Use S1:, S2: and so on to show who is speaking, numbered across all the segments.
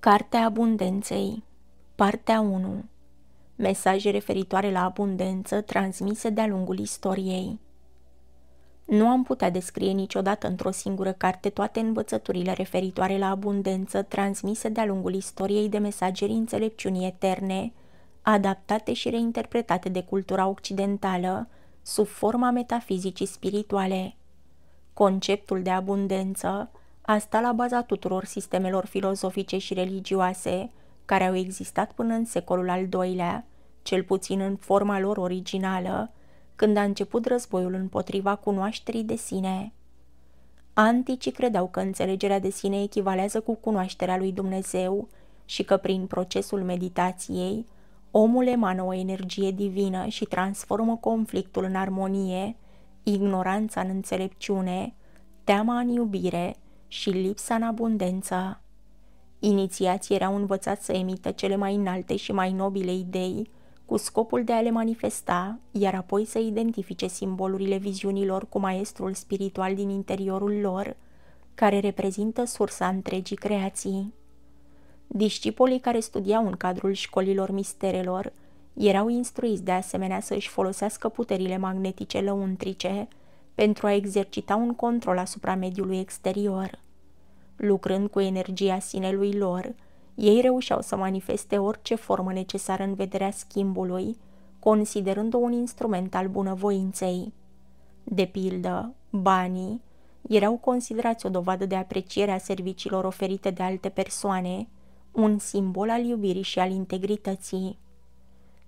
S1: Cartea Abundenței Partea 1 Mesaje referitoare la abundență transmise de-a lungul istoriei Nu am putea descrie niciodată într-o singură carte toate învățăturile referitoare la abundență transmise de-a lungul istoriei de mesagerii înțelepciunii eterne, adaptate și reinterpretate de cultura occidentală, sub forma metafizicii spirituale. Conceptul de abundență, Asta la baza tuturor sistemelor filozofice și religioase care au existat până în secolul al II-lea, cel puțin în forma lor originală, când a început războiul împotriva cunoașterii de sine. Anticii credeau că înțelegerea de sine echivalează cu cunoașterea lui Dumnezeu și că prin procesul meditației, omul emană o energie divină și transformă conflictul în armonie, ignoranța în înțelepciune, teama în iubire și lipsa în abundență. Inițiații erau învățați să emită cele mai înalte și mai nobile idei, cu scopul de a le manifesta, iar apoi să identifice simbolurile viziunilor cu maestrul spiritual din interiorul lor, care reprezintă sursa întregii creații. Discipolii care studiau în cadrul școlilor misterelor erau instruiți de asemenea să își folosească puterile magnetice lăuntrice, pentru a exercita un control asupra mediului exterior. Lucrând cu energia sinelui lor, ei reușeau să manifeste orice formă necesară în vederea schimbului, considerând-o un instrument al bunăvoinței. De pildă, banii erau considerați o dovadă de apreciere a serviciilor oferite de alte persoane, un simbol al iubirii și al integrității.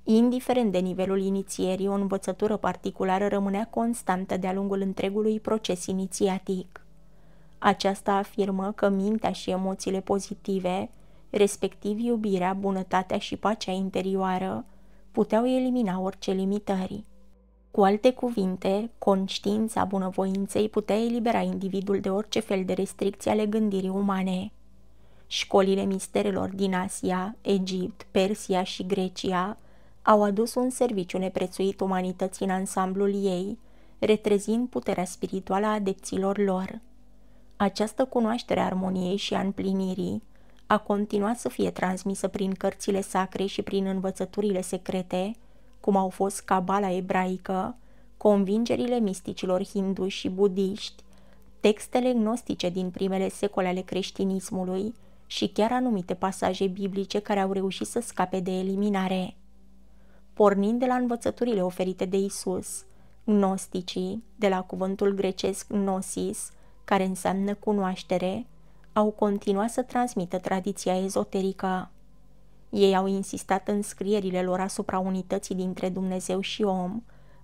S1: Indiferent de nivelul inițierii, o învățătură particulară rămânea constantă de-a lungul întregului proces inițiatic. Aceasta afirmă că mintea și emoțiile pozitive, respectiv iubirea, bunătatea și pacea interioară, puteau elimina orice limitări. Cu alte cuvinte, conștiința bunăvoinței putea elibera individul de orice fel de restricții ale gândirii umane. Școlile misterelor din Asia, Egipt, Persia și Grecia au adus un serviciu neprețuit umanității în ansamblul ei, retrezind puterea spirituală a adepților lor. Această cunoaștere a armoniei și a împlinirii a continuat să fie transmisă prin cărțile sacre și prin învățăturile secrete, cum au fost cabala ebraică, convingerile misticilor hinduși și budiști, textele gnostice din primele secole ale creștinismului și chiar anumite pasaje biblice care au reușit să scape de eliminare pornind de la învățăturile oferite de Isus. Gnosticii, de la cuvântul grecesc gnosis, care înseamnă cunoaștere, au continuat să transmită tradiția ezoterică. Ei au insistat în scrierile lor asupra unității dintre Dumnezeu și om,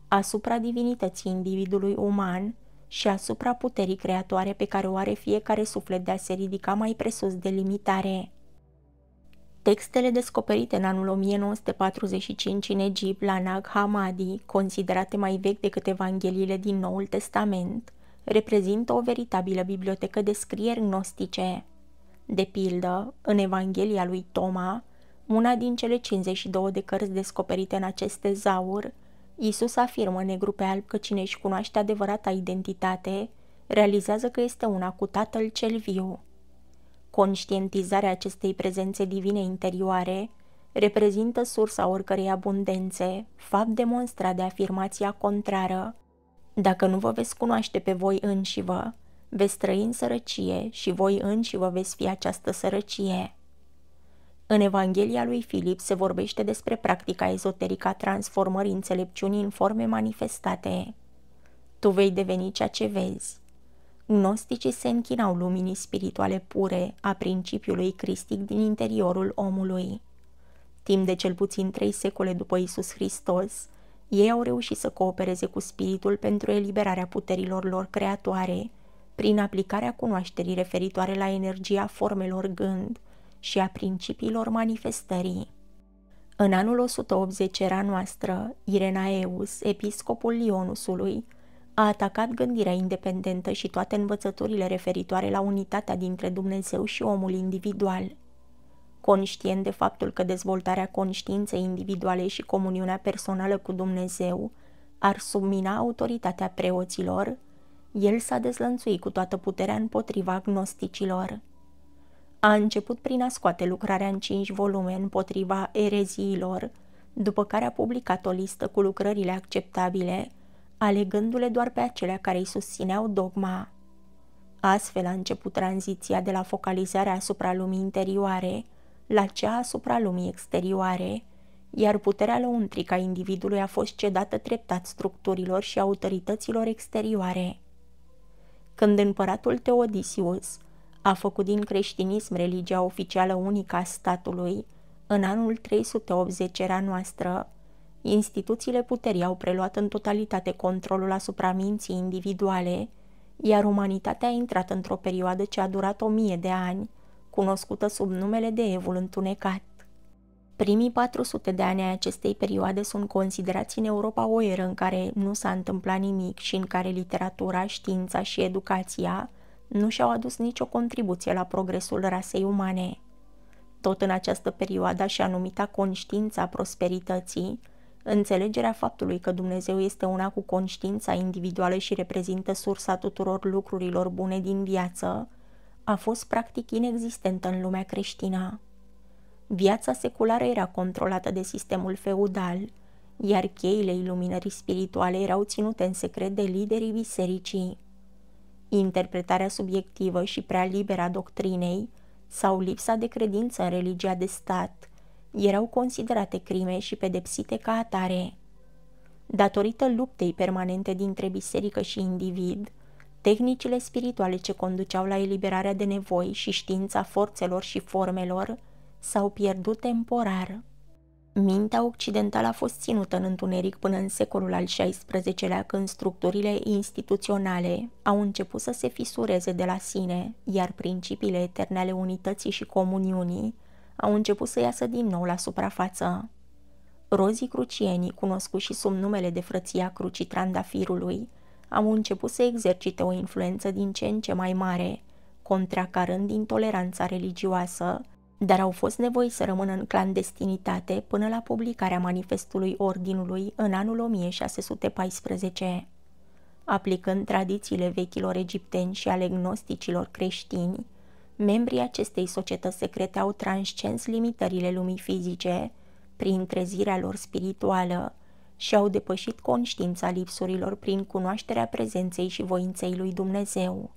S1: asupra divinității individului uman și asupra puterii creatoare pe care o are fiecare suflet de a se ridica mai presus de limitare. Textele descoperite în anul 1945 în Egipt la Nag Hammadi, considerate mai vechi decât Evangheliile din Noul Testament, reprezintă o veritabilă bibliotecă de scrieri gnostice. De pildă, în Evanghelia lui Toma, una din cele 52 de cărți descoperite în aceste zaur, Isus afirmă negru pe alb că cine își cunoaște adevărata identitate, realizează că este una cu Tatăl cel viu. Conștientizarea acestei prezențe divine interioare reprezintă sursa oricărei abundențe, fapt demonstrat de afirmația contrară. Dacă nu vă veți cunoaște pe voi înșivă, veți trăi în sărăcie și voi înși vă veți fi această sărăcie. În Evanghelia lui Filip se vorbește despre practica ezoterică a transformării înțelepciunii în forme manifestate. Tu vei deveni ceea ce vezi. Gnosticii se închinau luminii spirituale pure a principiului cristic din interiorul omului. Timp de cel puțin trei secole după Isus Hristos, ei au reușit să coopereze cu spiritul pentru eliberarea puterilor lor creatoare, prin aplicarea cunoașterii referitoare la energia formelor gând și a principiilor manifestării. În anul 180 era noastră, Irenaeus, episcopul Lionusului, a atacat gândirea independentă și toate învățăturile referitoare la unitatea dintre Dumnezeu și omul individual. Conștient de faptul că dezvoltarea conștiinței individuale și comuniunea personală cu Dumnezeu ar submina autoritatea preoților, el s-a dezlănțuit cu toată puterea împotriva agnosticilor. A început prin a scoate lucrarea în cinci volume împotriva ereziilor, după care a publicat o listă cu lucrările acceptabile – alegându-le doar pe acelea care îi susțineau dogma. Astfel a început tranziția de la focalizarea asupra lumii interioare la cea asupra lumii exterioare, iar puterea lăuntrică a individului a fost cedată treptat structurilor și autorităților exterioare. Când împăratul Teodisius a făcut din creștinism religia oficială unică a statului, în anul 380 era noastră, Instituțiile puterii au preluat în totalitate controlul asupra minții individuale, iar umanitatea a intrat într-o perioadă ce a durat o mie de ani, cunoscută sub numele de Evul Întunecat. Primii 400 de ani ai acestei perioade sunt considerați în Europa o eră în care nu s-a întâmplat nimic și în care literatura, știința și educația nu și-au adus nicio contribuție la progresul rasei umane. Tot în această perioadă, și numita conștiința prosperității, Înțelegerea faptului că Dumnezeu este una cu conștiința individuală și reprezintă sursa tuturor lucrurilor bune din viață a fost practic inexistentă în lumea creștină. Viața seculară era controlată de sistemul feudal, iar cheile iluminării spirituale erau ținute în secret de liderii bisericii. Interpretarea subiectivă și prea liberă a doctrinei sau lipsa de credință în religia de stat – erau considerate crime și pedepsite ca atare. Datorită luptei permanente dintre biserică și individ, tehnicile spirituale ce conduceau la eliberarea de nevoi și știința forțelor și formelor s-au pierdut temporar. Mintea occidentală a fost ținută în întuneric până în secolul al XVI-lea, când structurile instituționale au început să se fisureze de la sine, iar principiile eterne ale unității și comuniunii au început să iasă din nou la suprafață. Rozii crucienii, cunoscuți și sub numele de frăția crucii trandafirului, au început să exercite o influență din ce în ce mai mare, contracarând intoleranța religioasă, dar au fost nevoi să rămână în clandestinitate până la publicarea manifestului Ordinului în anul 1614. Aplicând tradițiile vechilor egipteni și ale gnosticilor creștini, membrii acestei societăți secrete au transcens limitările lumii fizice prin trezirea lor spirituală și au depășit conștiința lipsurilor prin cunoașterea prezenței și voinței lui Dumnezeu.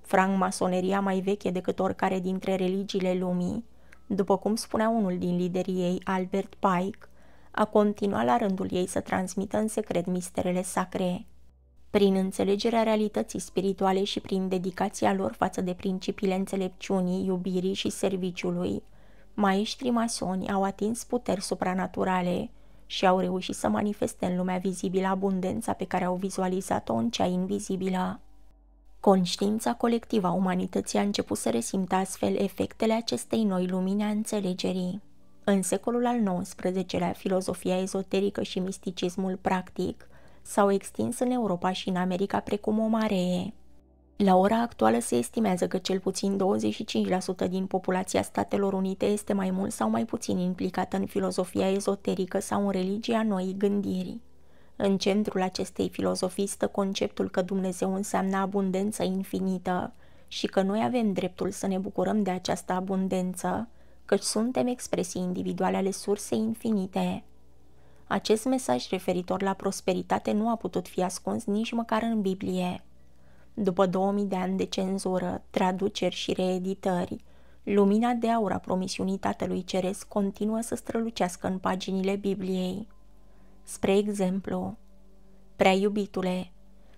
S1: Francmasoneria mai veche decât oricare dintre religiile lumii, după cum spunea unul din liderii ei, Albert Pike, a continuat la rândul ei să transmită în secret misterele sacre. Prin înțelegerea realității spirituale și prin dedicația lor față de principiile înțelepciunii, iubirii și serviciului, maestrii masoni au atins puteri supranaturale și au reușit să manifeste în lumea vizibilă abundența pe care au vizualizat-o în cea invizibilă. Conștiința colectivă a umanității a început să resimtă astfel efectele acestei noi lumini a înțelegerii. În secolul al XIX-lea, filozofia ezoterică și misticismul practic – s-au extins în Europa și în America precum o maree. La ora actuală se estimează că cel puțin 25% din populația Statelor Unite este mai mult sau mai puțin implicată în filozofia ezoterică sau în religia noii gândiri. În centrul acestei filozofii stă conceptul că Dumnezeu înseamnă abundență infinită și că noi avem dreptul să ne bucurăm de această abundență, căci suntem expresii individuale ale sursei infinite. Acest mesaj referitor la prosperitate nu a putut fi ascuns nici măcar în Biblie. După 2000 de ani de cenzură, traduceri și reeditări, lumina de aur a promisiunii Tatălui Ceresc continuă să strălucească în paginile Bibliei. Spre exemplu, Prea iubitule,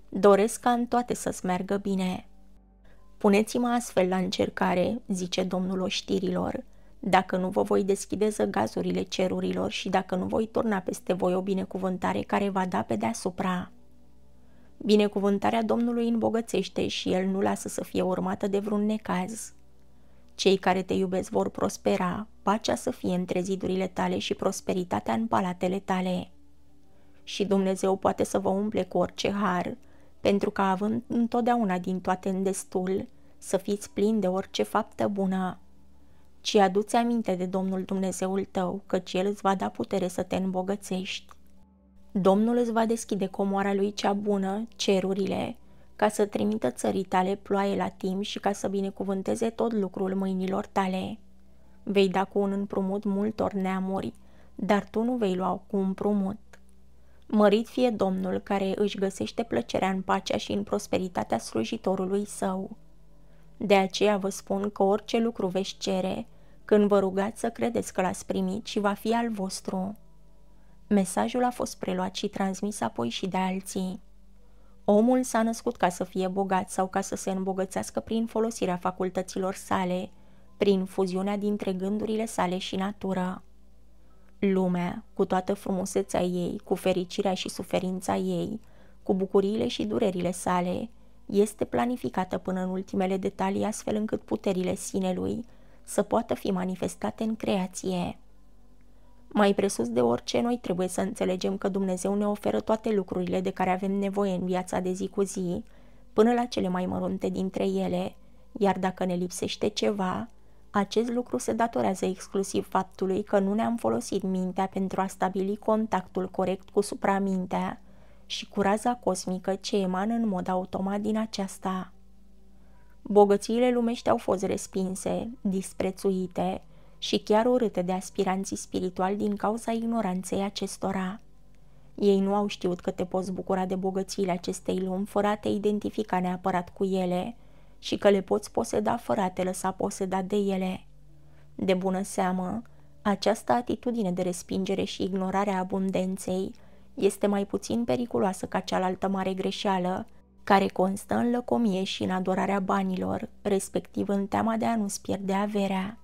S1: doresc ca în toate să-ți meargă bine. Puneți-mă astfel la încercare, zice Domnul oștirilor, dacă nu vă voi deschide zăgazurile cerurilor și dacă nu voi turna peste voi o binecuvântare care va da pe deasupra. Binecuvântarea Domnului îmbogățește și El nu lasă să fie urmată de vreun necaz. Cei care te iubesc vor prospera, pacea să fie între zidurile tale și prosperitatea în palatele tale. Și Dumnezeu poate să vă umple cu orice har, pentru că având întotdeauna din toate în destul, să fiți plini de orice faptă bună ci adu-ți aminte de Domnul Dumnezeul tău, căci El îți va da putere să te îmbogățești. Domnul îți va deschide comoara lui cea bună, cerurile, ca să trimită țării tale ploaie la timp și ca să binecuvânteze tot lucrul mâinilor tale. Vei da cu un împrumut multor neamuri, dar tu nu vei lua cu împrumut. Mărit fie Domnul care își găsește plăcerea în pacea și în prosperitatea slujitorului său. De aceea vă spun că orice lucru veți cere, când vă rugați să credeți că l-ați primit și va fi al vostru. Mesajul a fost preluat și transmis apoi și de alții. Omul s-a născut ca să fie bogat sau ca să se îmbogățească prin folosirea facultăților sale, prin fuziunea dintre gândurile sale și natura. Lumea, cu toată frumusețea ei, cu fericirea și suferința ei, cu bucuriile și durerile sale, este planificată până în ultimele detalii astfel încât puterile sinelui să poată fi manifestate în creație. Mai presus de orice, noi trebuie să înțelegem că Dumnezeu ne oferă toate lucrurile de care avem nevoie în viața de zi cu zi, până la cele mai mărunte dintre ele, iar dacă ne lipsește ceva, acest lucru se datorează exclusiv faptului că nu ne-am folosit mintea pentru a stabili contactul corect cu supramintea și cu raza cosmică ce emană în mod automat din aceasta. Bogățiile lumești au fost respinse, disprețuite și chiar urâte de aspiranții spirituali din cauza ignoranței acestora. Ei nu au știut că te poți bucura de bogățiile acestei lumi fără a te identifica neapărat cu ele și că le poți poseda fără a te lăsa poseda de ele. De bună seamă, această atitudine de respingere și ignorare a abundenței – este mai puțin periculoasă ca cealaltă mare greșeală, care constă în lăcomie și în adorarea banilor, respectiv în teama de a nu-ți pierde averea.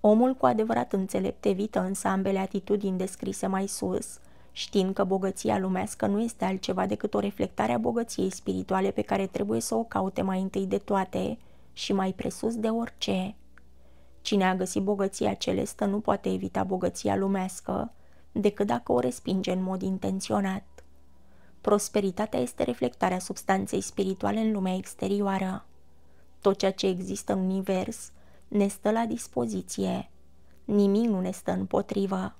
S1: Omul cu adevărat înțelept evită însă ambele atitudini descrise mai sus, știind că bogăția lumească nu este altceva decât o reflectare a bogăției spirituale pe care trebuie să o caute mai întâi de toate și mai presus de orice. Cine a găsit bogăția celestă nu poate evita bogăția lumească, decât dacă o respinge în mod intenționat. Prosperitatea este reflectarea substanței spirituale în lumea exterioară. Tot ceea ce există în univers ne stă la dispoziție. Nimic nu ne stă împotrivă.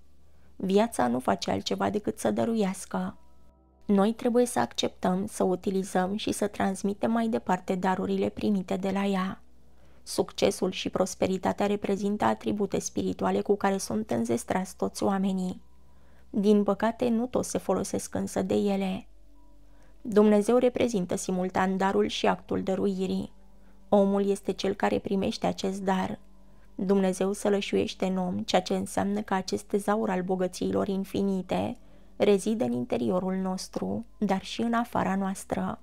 S1: Viața nu face altceva decât să dăruiască. Noi trebuie să acceptăm, să utilizăm și să transmitem mai departe darurile primite de la ea. Succesul și prosperitatea reprezintă atribute spirituale cu care sunt înzestrați toți oamenii. Din păcate, nu toți se folosesc însă de ele. Dumnezeu reprezintă simultan darul și actul dăruirii. Omul este cel care primește acest dar. Dumnezeu sălășuiește în om, ceea ce înseamnă că acest tezaur al bogățiilor infinite rezide în interiorul nostru, dar și în afara noastră.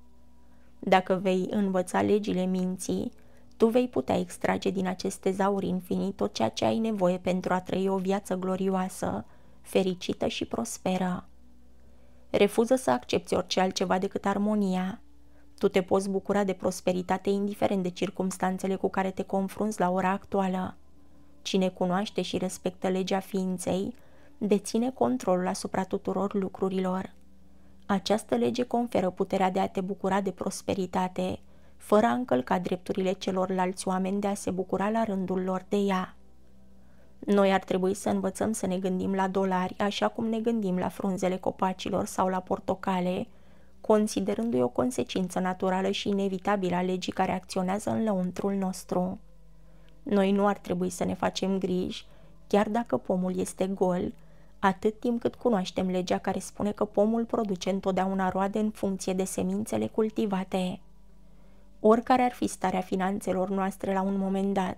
S1: Dacă vei învăța legile minții, tu vei putea extrage din acest tezaur infinit tot ceea ce ai nevoie pentru a trăi o viață glorioasă, fericită și prosperă. Refuză să accepti orice altceva decât armonia. Tu te poți bucura de prosperitate indiferent de circumstanțele cu care te confrunți la ora actuală. Cine cunoaște și respectă legea ființei, deține controlul asupra tuturor lucrurilor. Această lege conferă puterea de a te bucura de prosperitate, fără a încălca drepturile celorlalți oameni de a se bucura la rândul lor de ea. Noi ar trebui să învățăm să ne gândim la dolari așa cum ne gândim la frunzele copacilor sau la portocale, considerându-i o consecință naturală și inevitabilă a legii care acționează în lăuntrul nostru. Noi nu ar trebui să ne facem griji, chiar dacă pomul este gol, atât timp cât cunoaștem legea care spune că pomul produce întotdeauna roade în funcție de semințele cultivate. Oricare ar fi starea finanțelor noastre la un moment dat,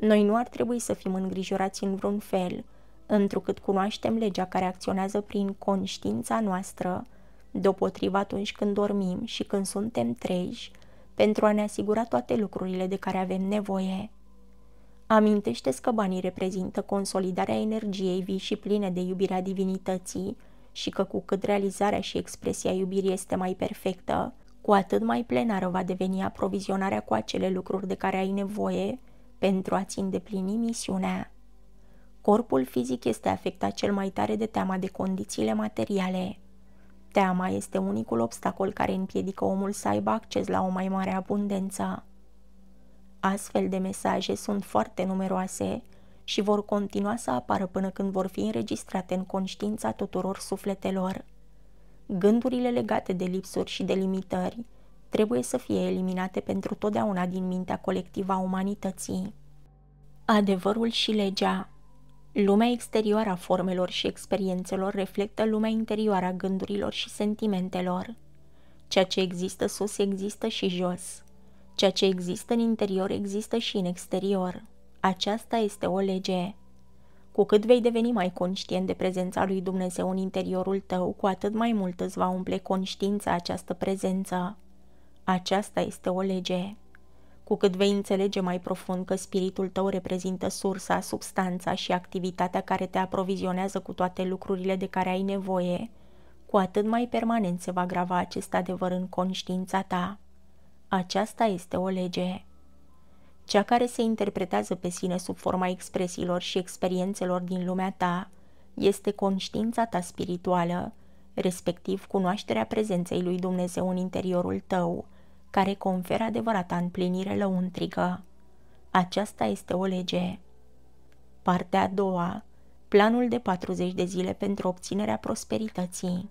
S1: noi nu ar trebui să fim îngrijorați în vreun fel, întrucât cunoaștem legea care acționează prin conștiința noastră, deopotrivă atunci când dormim și când suntem treji, pentru a ne asigura toate lucrurile de care avem nevoie. Amintește-ți că banii reprezintă consolidarea energiei vii și pline de iubirea divinității și că cu cât realizarea și expresia iubirii este mai perfectă, cu atât mai plenară va deveni aprovizionarea cu acele lucruri de care ai nevoie pentru a-ți îndeplini misiunea. Corpul fizic este afectat cel mai tare de teama de condițiile materiale. Teama este unicul obstacol care împiedică omul să aibă acces la o mai mare abundență. Astfel de mesaje sunt foarte numeroase și vor continua să apară până când vor fi înregistrate în conștiința tuturor sufletelor. Gândurile legate de lipsuri și de limitări trebuie să fie eliminate pentru totdeauna din mintea colectivă a umanității. Adevărul și legea Lumea exterioară a formelor și experiențelor reflectă lumea interioară a gândurilor și sentimentelor. Ceea ce există sus există și jos. Ceea ce există în interior există și în exterior. Aceasta este o lege. Cu cât vei deveni mai conștient de prezența lui Dumnezeu în interiorul tău, cu atât mai mult îți va umple conștiința această prezență. Aceasta este o lege. Cu cât vei înțelege mai profund că spiritul tău reprezintă sursa, substanța și activitatea care te aprovizionează cu toate lucrurile de care ai nevoie, cu atât mai permanent se va grava acest adevăr în conștiința ta. Aceasta este o lege. Cea care se interpretează pe sine sub forma expresiilor și experiențelor din lumea ta este conștiința ta spirituală, respectiv cunoașterea prezenței lui Dumnezeu în interiorul tău – care conferă adevărata împlinire lăuntrică. Aceasta este o lege. Partea a doua. Planul de 40 de zile pentru obținerea prosperității.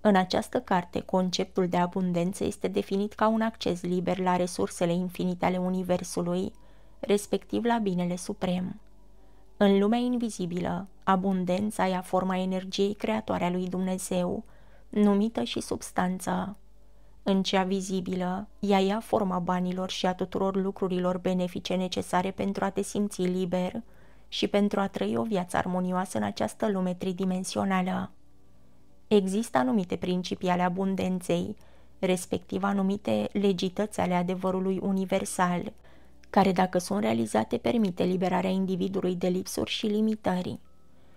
S1: În această carte, conceptul de abundență este definit ca un acces liber la resursele infinite ale Universului, respectiv la binele suprem. În lumea invizibilă, abundența ia forma energiei creatoare a lui Dumnezeu, numită și substanță. În cea vizibilă, ea ia forma banilor și a tuturor lucrurilor benefice necesare pentru a te simți liber și pentru a trăi o viață armonioasă în această lume tridimensională. Există anumite principii ale abundenței, respectiv anumite legități ale adevărului universal, care dacă sunt realizate permite liberarea individului de lipsuri și limitări.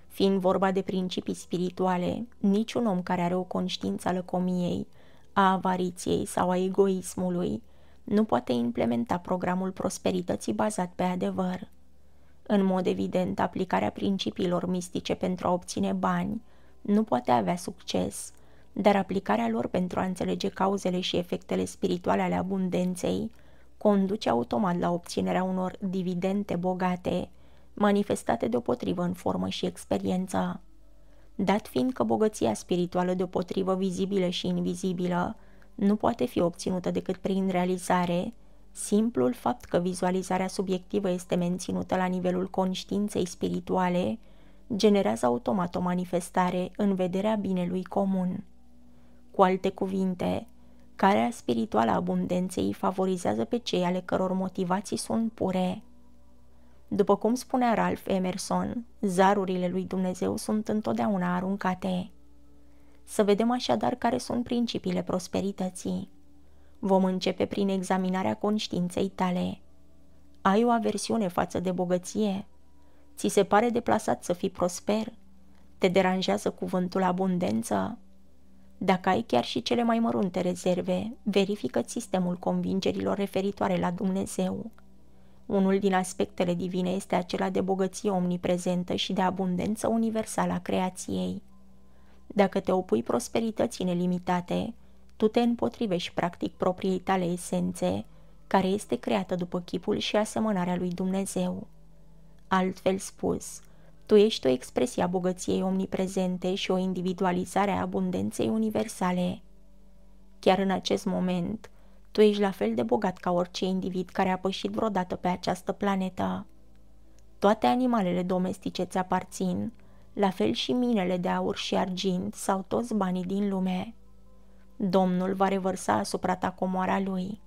S1: Fiind vorba de principii spirituale, niciun om care are o conștiință al comiei, a avariției sau a egoismului, nu poate implementa programul prosperității bazat pe adevăr. În mod evident, aplicarea principiilor mistice pentru a obține bani nu poate avea succes, dar aplicarea lor pentru a înțelege cauzele și efectele spirituale ale abundenței conduce automat la obținerea unor dividende bogate, manifestate deopotrivă în formă și experiență dat fiind că bogăția spirituală deopotrivă vizibilă și invizibilă nu poate fi obținută decât prin realizare, simplul fapt că vizualizarea subiectivă este menținută la nivelul conștiinței spirituale generează automat o manifestare în vederea binelui comun. Cu alte cuvinte, carea spirituală a abundenței favorizează pe cei ale căror motivații sunt pure. După cum spunea Ralph Emerson, zarurile lui Dumnezeu sunt întotdeauna aruncate. Să vedem așadar care sunt principiile prosperității. Vom începe prin examinarea conștiinței tale. Ai o aversiune față de bogăție? Ți se pare deplasat să fii prosper? Te deranjează cuvântul abundență? Dacă ai chiar și cele mai mărunte rezerve, verifică sistemul convingerilor referitoare la Dumnezeu unul din aspectele divine este acela de bogăție omniprezentă și de abundență universală a creației. Dacă te opui prosperității nelimitate, tu te împotrivești practic propriei tale esențe, care este creată după chipul și asemănarea lui Dumnezeu. Altfel spus, tu ești o expresie a bogăției omniprezente și o individualizare a abundenței universale. Chiar în acest moment, tu ești la fel de bogat ca orice individ care a pășit vreodată pe această planetă. Toate animalele domestice ți aparțin, la fel și minele de aur și argint sau toți banii din lume. Domnul va revărsa asupra ta comoara lui.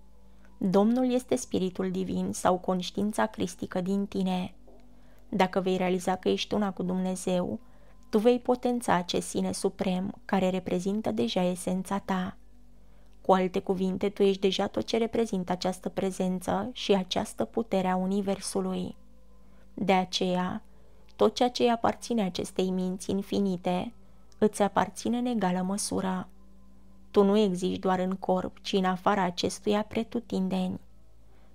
S1: Domnul este spiritul divin sau conștiința cristică din tine. Dacă vei realiza că ești una cu Dumnezeu, tu vei potența acest sine suprem care reprezintă deja esența ta. Cu alte cuvinte, tu ești deja tot ce reprezintă această prezență și această putere a Universului. De aceea, tot ceea ce îi aparține acestei minți infinite îți aparține în egală măsură. Tu nu existi doar în corp, ci în afara acestuia pretutindeni.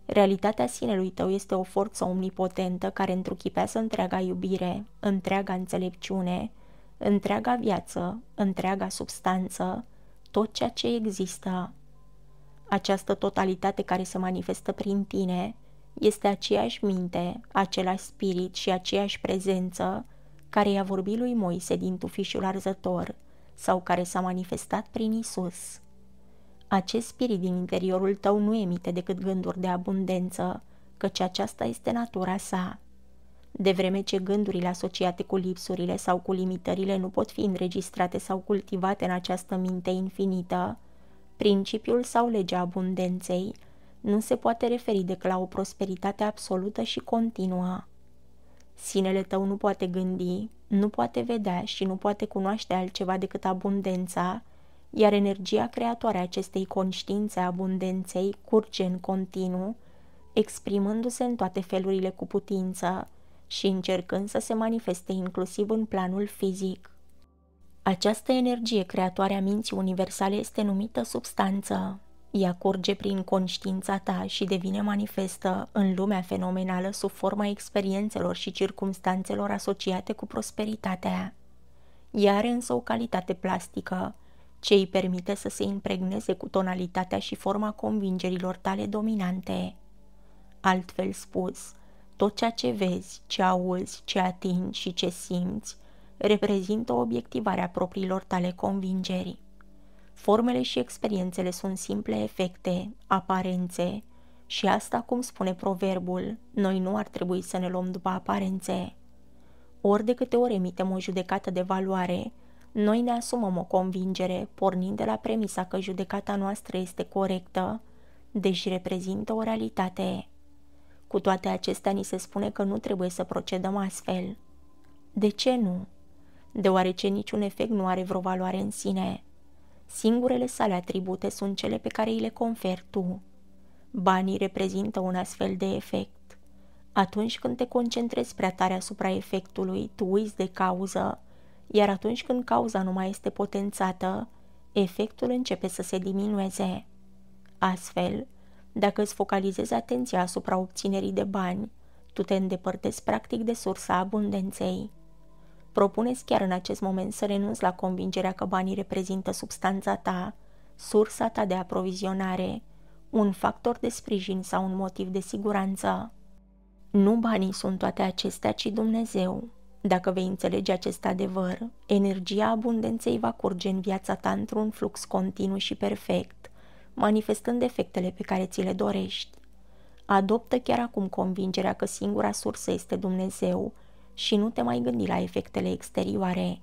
S1: Realitatea sinelui tău este o forță omnipotentă care întruchipează întreaga iubire, întreaga înțelepciune, întreaga viață, întreaga substanță, tot ceea ce există. Această totalitate care se manifestă prin tine este aceeași minte, același spirit și aceeași prezență care i-a vorbit lui Moise din tufișul arzător sau care s-a manifestat prin Isus. Acest spirit din interiorul tău nu emite decât gânduri de abundență, căci aceasta este natura sa de vreme ce gândurile asociate cu lipsurile sau cu limitările nu pot fi înregistrate sau cultivate în această minte infinită, principiul sau legea abundenței nu se poate referi decât la o prosperitate absolută și continuă. Sinele tău nu poate gândi, nu poate vedea și nu poate cunoaște altceva decât abundența, iar energia creatoare a acestei conștiințe a abundenței curge în continuu, exprimându-se în toate felurile cu putință, și încercând să se manifeste inclusiv în planul fizic. Această energie creatoare a minții universale este numită substanță. Ea curge prin conștiința ta și devine manifestă în lumea fenomenală sub forma experiențelor și circumstanțelor asociate cu prosperitatea. Ea are însă o calitate plastică, ce îi permite să se impregneze cu tonalitatea și forma convingerilor tale dominante. Altfel spus, tot ceea ce vezi, ce auzi, ce atingi și ce simți reprezintă obiectivarea propriilor tale convingeri. Formele și experiențele sunt simple efecte, aparențe, și asta, cum spune proverbul, noi nu ar trebui să ne luăm după aparențe. Ori de câte ori emitem o judecată de valoare, noi ne asumăm o convingere pornind de la premisa că judecata noastră este corectă, deci reprezintă o realitate. Cu toate acestea, ni se spune că nu trebuie să procedăm astfel. De ce nu? Deoarece niciun efect nu are vreo valoare în sine. Singurele sale atribute sunt cele pe care îi le conferi tu. Banii reprezintă un astfel de efect. Atunci când te concentrezi prea tare asupra efectului, tu uiți de cauză, iar atunci când cauza nu mai este potențată, efectul începe să se diminueze. Astfel, dacă îți focalizezi atenția asupra obținerii de bani, tu te îndepărtezi practic de sursa abundenței. Propuneți chiar în acest moment să renunți la convingerea că banii reprezintă substanța ta, sursa ta de aprovizionare, un factor de sprijin sau un motiv de siguranță. Nu banii sunt toate acestea, ci Dumnezeu. Dacă vei înțelege acest adevăr, energia abundenței va curge în viața ta într-un flux continuu și perfect, manifestând defectele pe care ți le dorești. Adoptă chiar acum convingerea că singura sursă este Dumnezeu și nu te mai gândi la efectele exterioare.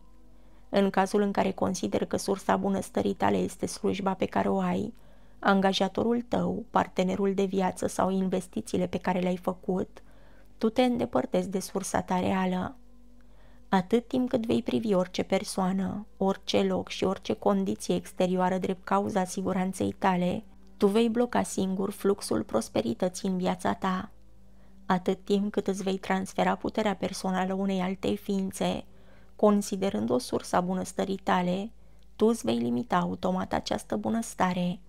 S1: În cazul în care consider că sursa bunăstării tale este slujba pe care o ai, angajatorul tău, partenerul de viață sau investițiile pe care le-ai făcut, tu te îndepărtezi de sursa ta reală atât timp cât vei privi orice persoană, orice loc și orice condiție exterioară drept cauza siguranței tale, tu vei bloca singur fluxul prosperității în viața ta. Atât timp cât îți vei transfera puterea personală unei alte ființe, considerând o sursă a bunăstării tale, tu îți vei limita automat această bunăstare.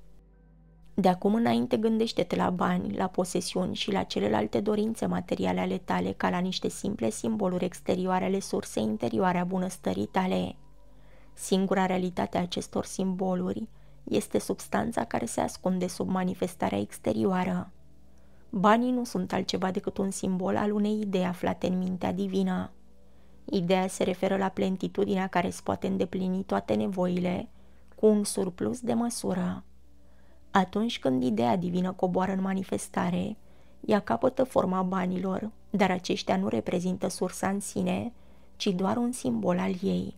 S1: De acum înainte gândește-te la bani, la posesiuni și la celelalte dorințe materiale ale tale ca la niște simple simboluri exterioare ale sursei interioare a bunăstării tale. Singura realitate a acestor simboluri este substanța care se ascunde sub manifestarea exterioară. Banii nu sunt altceva decât un simbol al unei idei aflate în mintea divină. Ideea se referă la plenitudinea care îți poate îndeplini toate nevoile cu un surplus de măsură. Atunci când ideea divină coboară în manifestare, ea capătă forma banilor, dar aceștia nu reprezintă sursa în sine, ci doar un simbol al ei.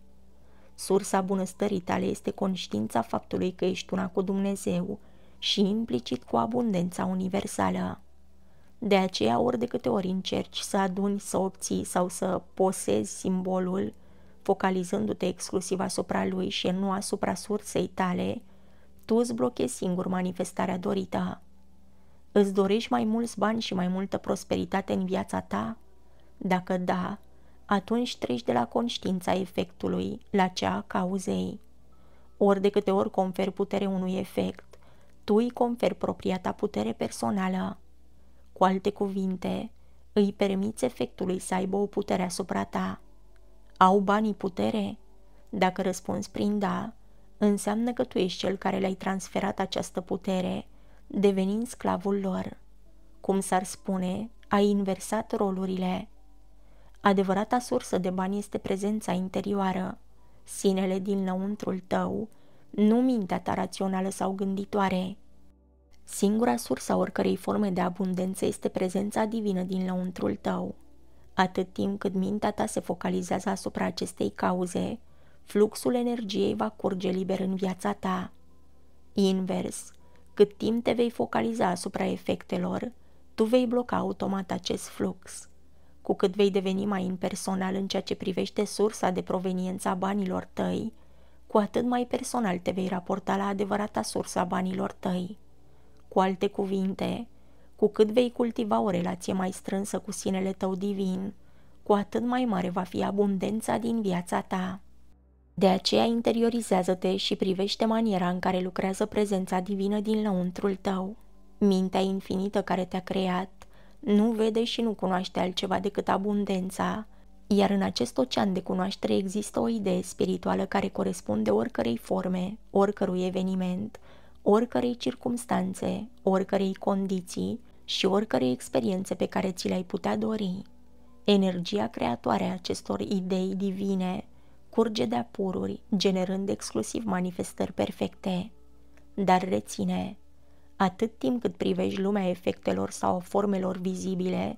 S1: Sursa bunăstării tale este conștiința faptului că ești una cu Dumnezeu și implicit cu abundența universală. De aceea, ori de câte ori încerci să aduni, să obții sau să posezi simbolul, focalizându-te exclusiv asupra lui și nu asupra sursei tale, tu îți blochezi singur manifestarea dorită. Îți dorești mai mulți bani și mai multă prosperitate în viața ta? Dacă da, atunci treci de la conștiința efectului la cea a cauzei. Ori de câte ori conferi putere unui efect, tu îi conferi propria ta putere personală. Cu alte cuvinte, îi permiți efectului să aibă o putere asupra ta. Au banii putere? Dacă răspunzi prin da, Înseamnă că tu ești cel care le-ai transferat această putere, devenind sclavul lor. Cum s-ar spune, ai inversat rolurile. Adevărata sursă de bani este prezența interioară, sinele din lăuntrul tău, nu mintea ta rațională sau gânditoare. Singura sursă a oricărei forme de abundență este prezența divină din lăuntrul tău. Atât timp cât mintea ta se focalizează asupra acestei cauze, fluxul energiei va curge liber în viața ta. Invers, cât timp te vei focaliza asupra efectelor, tu vei bloca automat acest flux. Cu cât vei deveni mai impersonal în ceea ce privește sursa de proveniență a banilor tăi, cu atât mai personal te vei raporta la adevărata sursa banilor tăi. Cu alte cuvinte, cu cât vei cultiva o relație mai strânsă cu sinele tău divin, cu atât mai mare va fi abundența din viața ta. De aceea interiorizează-te și privește maniera în care lucrează prezența divină din lăuntrul tău. Mintea infinită care te-a creat nu vede și nu cunoaște altceva decât abundența, iar în acest ocean de cunoaștere există o idee spirituală care corespunde oricărei forme, oricărui eveniment, oricărei circumstanțe, oricărei condiții și oricărei experiențe pe care ți le-ai putea dori. Energia creatoare a acestor idei divine – curge de-a pururi, generând exclusiv manifestări perfecte. Dar reține, atât timp cât privești lumea efectelor sau formelor vizibile,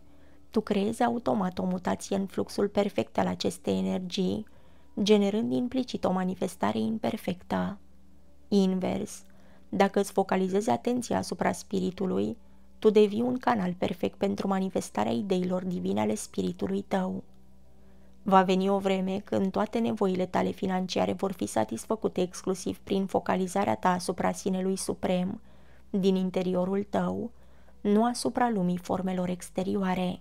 S1: tu creezi automat o mutație în fluxul perfect al acestei energii, generând implicit o manifestare imperfectă. Invers, dacă îți focalizezi atenția asupra spiritului, tu devii un canal perfect pentru manifestarea ideilor divine ale spiritului tău. Va veni o vreme când toate nevoile tale financiare vor fi satisfăcute exclusiv prin focalizarea ta asupra sinelui suprem, din interiorul tău, nu asupra lumii formelor exterioare.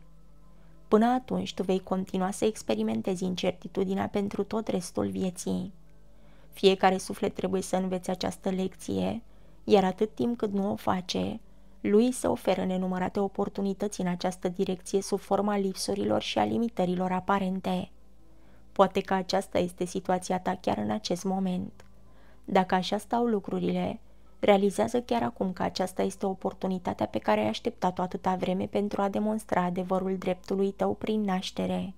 S1: Până atunci tu vei continua să experimentezi incertitudinea pentru tot restul vieții. Fiecare suflet trebuie să învețe această lecție, iar atât timp cât nu o face, lui se oferă nenumărate oportunități în această direcție sub forma lipsurilor și a limitărilor aparente. Poate că aceasta este situația ta chiar în acest moment. Dacă așa stau lucrurile, realizează chiar acum că aceasta este oportunitatea pe care ai așteptat-o atâta vreme pentru a demonstra adevărul dreptului tău prin naștere.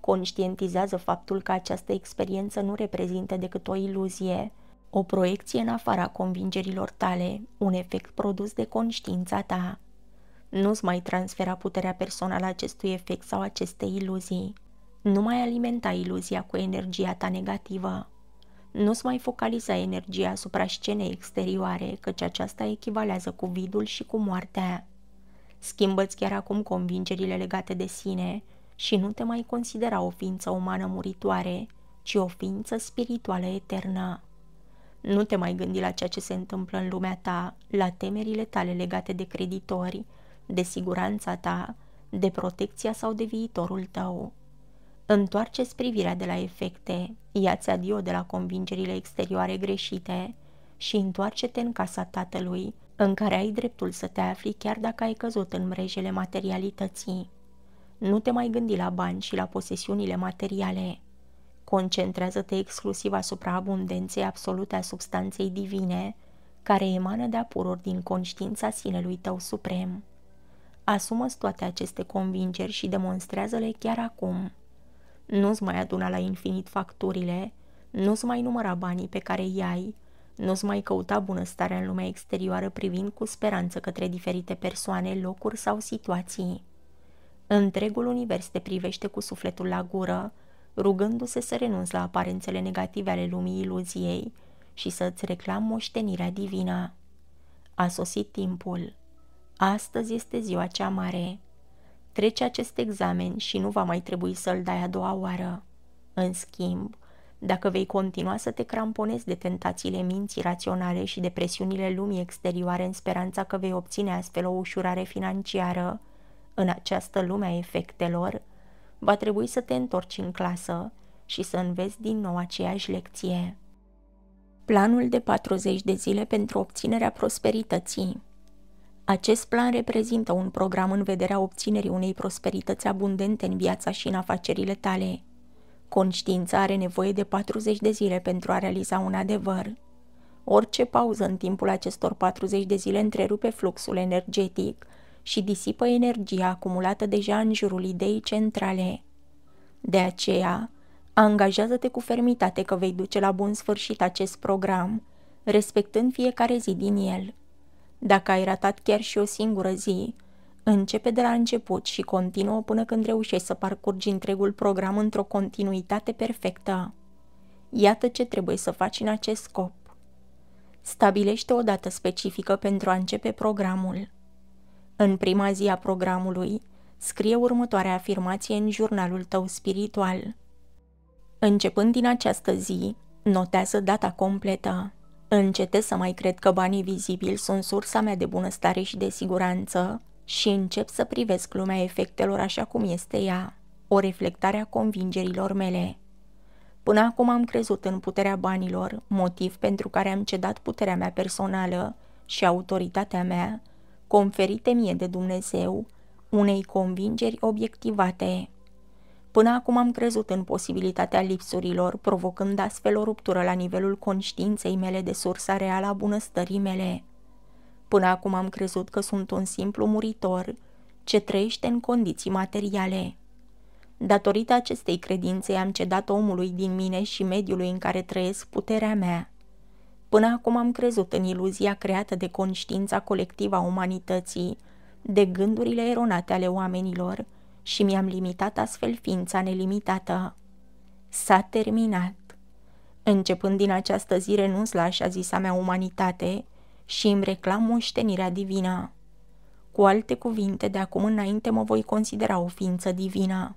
S1: Conștientizează faptul că această experiență nu reprezintă decât o iluzie, o proiecție în afara convingerilor tale, un efect produs de conștiința ta. Nu-ți mai transfera puterea personală acestui efect sau acestei iluzii. Nu mai alimenta iluzia cu energia ta negativă. Nu-ți mai focaliza energia asupra scenei exterioare, căci aceasta echivalează cu vidul și cu moartea. Schimbă-ți chiar acum convingerile legate de sine și nu te mai considera o ființă umană muritoare, ci o ființă spirituală eternă. Nu te mai gândi la ceea ce se întâmplă în lumea ta, la temerile tale legate de creditori, de siguranța ta, de protecția sau de viitorul tău. Întoarceți privirea de la efecte, ia-ți adio de la convingerile exterioare greșite și întoarce-te în casa tatălui, în care ai dreptul să te afli chiar dacă ai căzut în mrejele materialității. Nu te mai gândi la bani și la posesiunile materiale. Concentrează-te exclusiv asupra abundenței absolute a substanței divine, care emană de apururi din conștiința sinelui tău suprem. asumă toate aceste convingeri și demonstrează-le chiar acum. Nu-ți mai aduna la infinit facturile, nu-ți mai număra banii pe care îi ai, nu-ți mai căuta bunăstarea în lumea exterioară privind cu speranță către diferite persoane, locuri sau situații. Întregul univers te privește cu sufletul la gură, rugându-se să renunți la aparențele negative ale lumii iluziei și să-ți reclam moștenirea divină. A sosit timpul. Astăzi este ziua cea mare. Trece acest examen și nu va mai trebui să-l dai a doua oară. În schimb, dacă vei continua să te cramponezi de tentațiile minții raționale și de presiunile lumii exterioare în speranța că vei obține astfel o ușurare financiară, în această lume a efectelor, va trebui să te întorci în clasă și să înveți din nou aceeași lecție. Planul de 40 de zile pentru obținerea prosperității. Acest plan reprezintă un program în vederea obținerii unei prosperități abundente în viața și în afacerile tale. Conștiința are nevoie de 40 de zile pentru a realiza un adevăr. Orice pauză în timpul acestor 40 de zile întrerupe fluxul energetic și disipă energia acumulată deja în jurul ideii centrale. De aceea, angajează-te cu fermitate că vei duce la bun sfârșit acest program, respectând fiecare zi din el. Dacă ai ratat chiar și o singură zi, începe de la început și continuă până când reușești să parcurgi întregul program într-o continuitate perfectă. Iată ce trebuie să faci în acest scop. Stabilește o dată specifică pentru a începe programul. În prima zi a programului, scrie următoarea afirmație în jurnalul tău spiritual. Începând din această zi, notează data completă. Încetez să mai cred că banii vizibili sunt sursa mea de bunăstare și de siguranță și încep să privesc lumea efectelor așa cum este ea, o reflectare a convingerilor mele. Până acum am crezut în puterea banilor, motiv pentru care am cedat puterea mea personală și autoritatea mea conferite mie de Dumnezeu, unei convingeri obiectivate. Până acum am crezut în posibilitatea lipsurilor, provocând astfel o ruptură la nivelul conștiinței mele de sursa reală a bunăstării mele. Până acum am crezut că sunt un simplu muritor, ce trăiește în condiții materiale. Datorită acestei credințe am cedat omului din mine și mediului în care trăiesc puterea mea. Până acum am crezut în iluzia creată de conștiința colectivă a umanității, de gândurile eronate ale oamenilor și mi-am limitat astfel ființa nelimitată. S-a terminat. Începând din această zi renunț la așa zisa mea umanitate și îmi reclam moștenirea divină. Cu alte cuvinte, de acum înainte mă voi considera o ființă divină.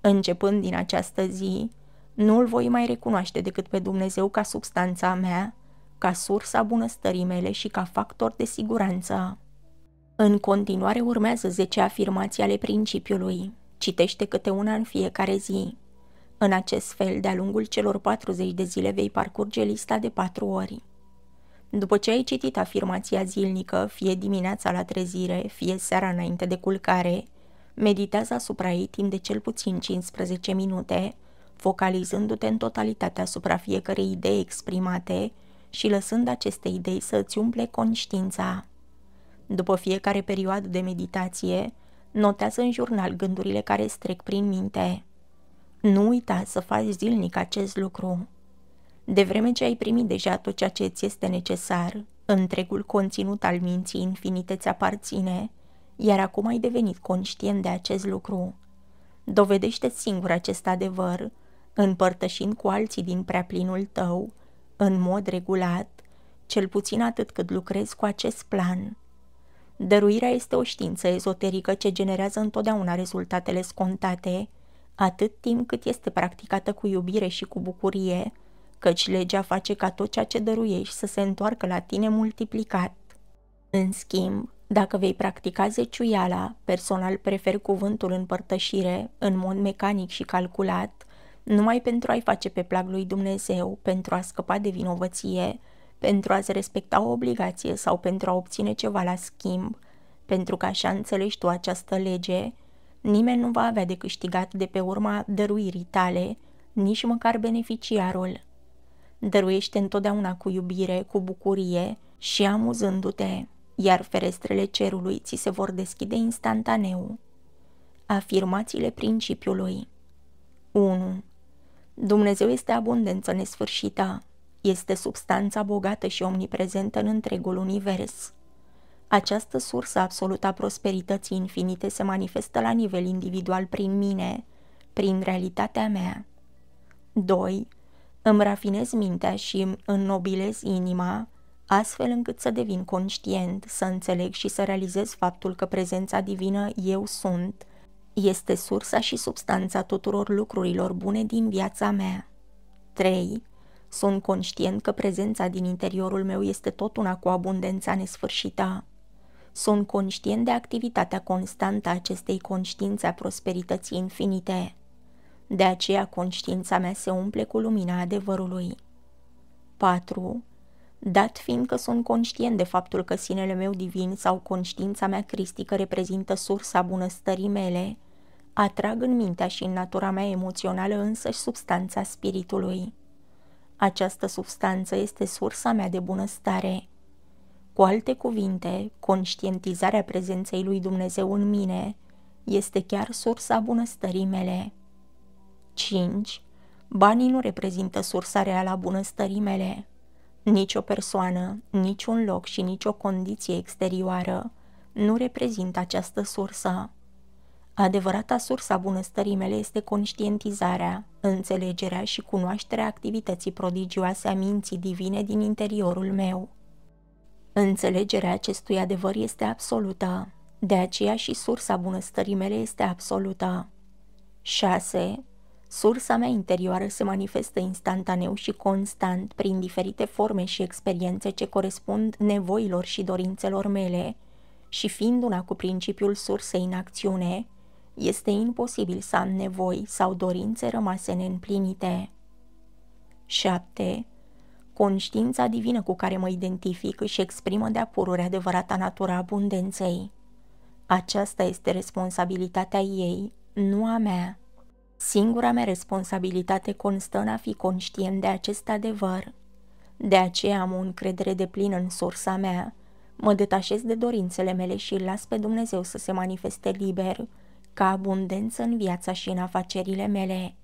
S1: Începând din această zi, nu-l voi mai recunoaște decât pe Dumnezeu ca substanța mea ca sursa bunăstării mele și ca factor de siguranță. În continuare urmează 10 afirmații ale principiului. Citește câte una în fiecare zi. În acest fel, de-a lungul celor 40 de zile vei parcurge lista de 4 ori. După ce ai citit afirmația zilnică, fie dimineața la trezire, fie seara înainte de culcare, meditează asupra ei timp de cel puțin 15 minute, focalizându-te în totalitate asupra fiecărei idei exprimate și lăsând aceste idei să îți umple conștiința. După fiecare perioadă de meditație, notează în jurnal gândurile care îți trec prin minte. Nu uita să faci zilnic acest lucru. De vreme ce ai primit deja tot ceea ce îți este necesar, întregul conținut al minții infinite ți aparține, iar acum ai devenit conștient de acest lucru. Dovedește singur acest adevăr, împărtășind cu alții din plinul tău în mod regulat, cel puțin atât cât lucrez cu acest plan. Dăruirea este o știință ezoterică ce generează întotdeauna rezultatele scontate, atât timp cât este practicată cu iubire și cu bucurie, căci legea face ca tot ceea ce dăruiești să se întoarcă la tine multiplicat. În schimb, dacă vei practica zeciuiala, personal prefer cuvântul împărtășire, în mod mecanic și calculat, numai pentru a-i face pe plac lui Dumnezeu, pentru a scăpa de vinovăție, pentru a-ți respecta o obligație sau pentru a obține ceva la schimb, pentru că așa înțelegi tu această lege, nimeni nu va avea de câștigat de pe urma dăruirii tale, nici măcar beneficiarul. Dăruiește întotdeauna cu iubire, cu bucurie și amuzându-te, iar ferestrele cerului ți se vor deschide instantaneu. Afirmațiile principiului 1. Dumnezeu este abundență nesfârșită, este substanța bogată și omniprezentă în întregul univers. Această sursă absolută a prosperității infinite se manifestă la nivel individual prin mine, prin realitatea mea. 2. Îmi rafinez mintea și îmi înnobilez inima, astfel încât să devin conștient, să înțeleg și să realizez faptul că prezența divină eu sunt – este sursa și substanța tuturor lucrurilor bune din viața mea. 3. Sunt conștient că prezența din interiorul meu este tot una cu abundența nesfârșită. Sunt conștient de activitatea constantă a acestei conștiințe a prosperității infinite. De aceea conștiința mea se umple cu lumina adevărului. 4 dat fiind că sunt conștient de faptul că sinele meu divin sau conștiința mea cristică reprezintă sursa bunăstării mele, atrag în mintea și în natura mea emoțională și substanța spiritului. Această substanță este sursa mea de bunăstare. Cu alte cuvinte, conștientizarea prezenței lui Dumnezeu în mine este chiar sursa bunăstării mele. 5. Banii nu reprezintă sursa reală a bunăstării mele. Nici o persoană, nici un loc și nici o condiție exterioară nu reprezintă această sursă. Adevărata sursa bunăstării mele este conștientizarea, înțelegerea și cunoașterea activității prodigioase a minții divine din interiorul meu. Înțelegerea acestui adevăr este absolută, de aceea și sursa bunăstării mele este absolută. 6. Sursa mea interioară se manifestă instantaneu și constant prin diferite forme și experiențe ce corespund nevoilor și dorințelor mele și fiind una cu principiul sursei în acțiune, este imposibil să am nevoi sau dorințe rămase neîmplinite. 7. Conștiința divină cu care mă identific își exprimă de-a pururi adevărata natura abundenței. Aceasta este responsabilitatea ei, nu a mea. Singura mea responsabilitate constă în a fi conștient de acest adevăr. De aceea am o încredere de plină în sursa mea. Mă detașez de dorințele mele și îl las pe Dumnezeu să se manifeste liber, ca abundență în viața și în afacerile mele.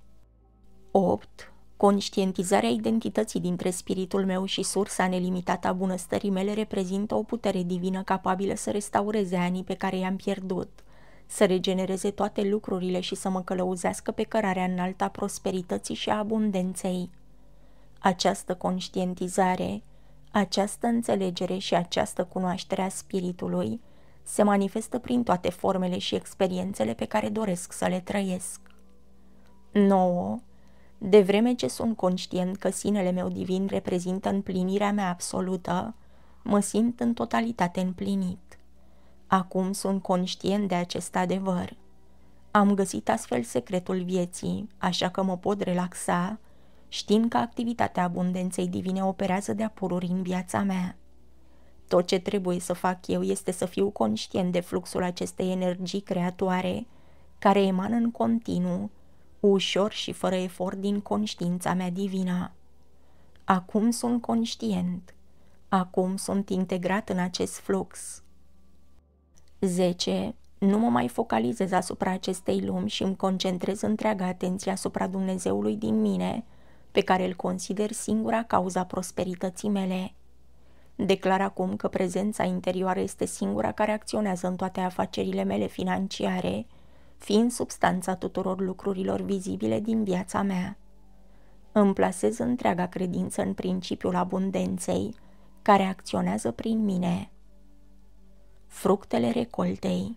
S1: 8. Conștientizarea identității dintre spiritul meu și sursa nelimitată a bunăstării mele reprezintă o putere divină capabilă să restaureze anii pe care i-am pierdut să regenereze toate lucrurile și să mă călăuzească pe cărarea înaltă a prosperității și a abundenței. Această conștientizare, această înțelegere și această cunoaștere a spiritului se manifestă prin toate formele și experiențele pe care doresc să le trăiesc. 9. De vreme ce sunt conștient că sinele meu divin reprezintă împlinirea mea absolută, mă simt în totalitate împlinit. Acum sunt conștient de acest adevăr. Am găsit astfel secretul vieții, așa că mă pot relaxa, știind că activitatea abundenței divine operează de-a pururi în viața mea. Tot ce trebuie să fac eu este să fiu conștient de fluxul acestei energii creatoare, care emană în continuu, ușor și fără efort din conștiința mea divină. Acum sunt conștient. Acum sunt integrat în acest flux. 10. Nu mă mai focalizez asupra acestei lumi și îmi concentrez întreaga atenție asupra Dumnezeului din mine, pe care îl consider singura cauza prosperității mele. Declar acum că prezența interioară este singura care acționează în toate afacerile mele financiare, fiind substanța tuturor lucrurilor vizibile din viața mea. Îmi plasez întreaga credință în principiul abundenței, care acționează prin mine fructele recoltei.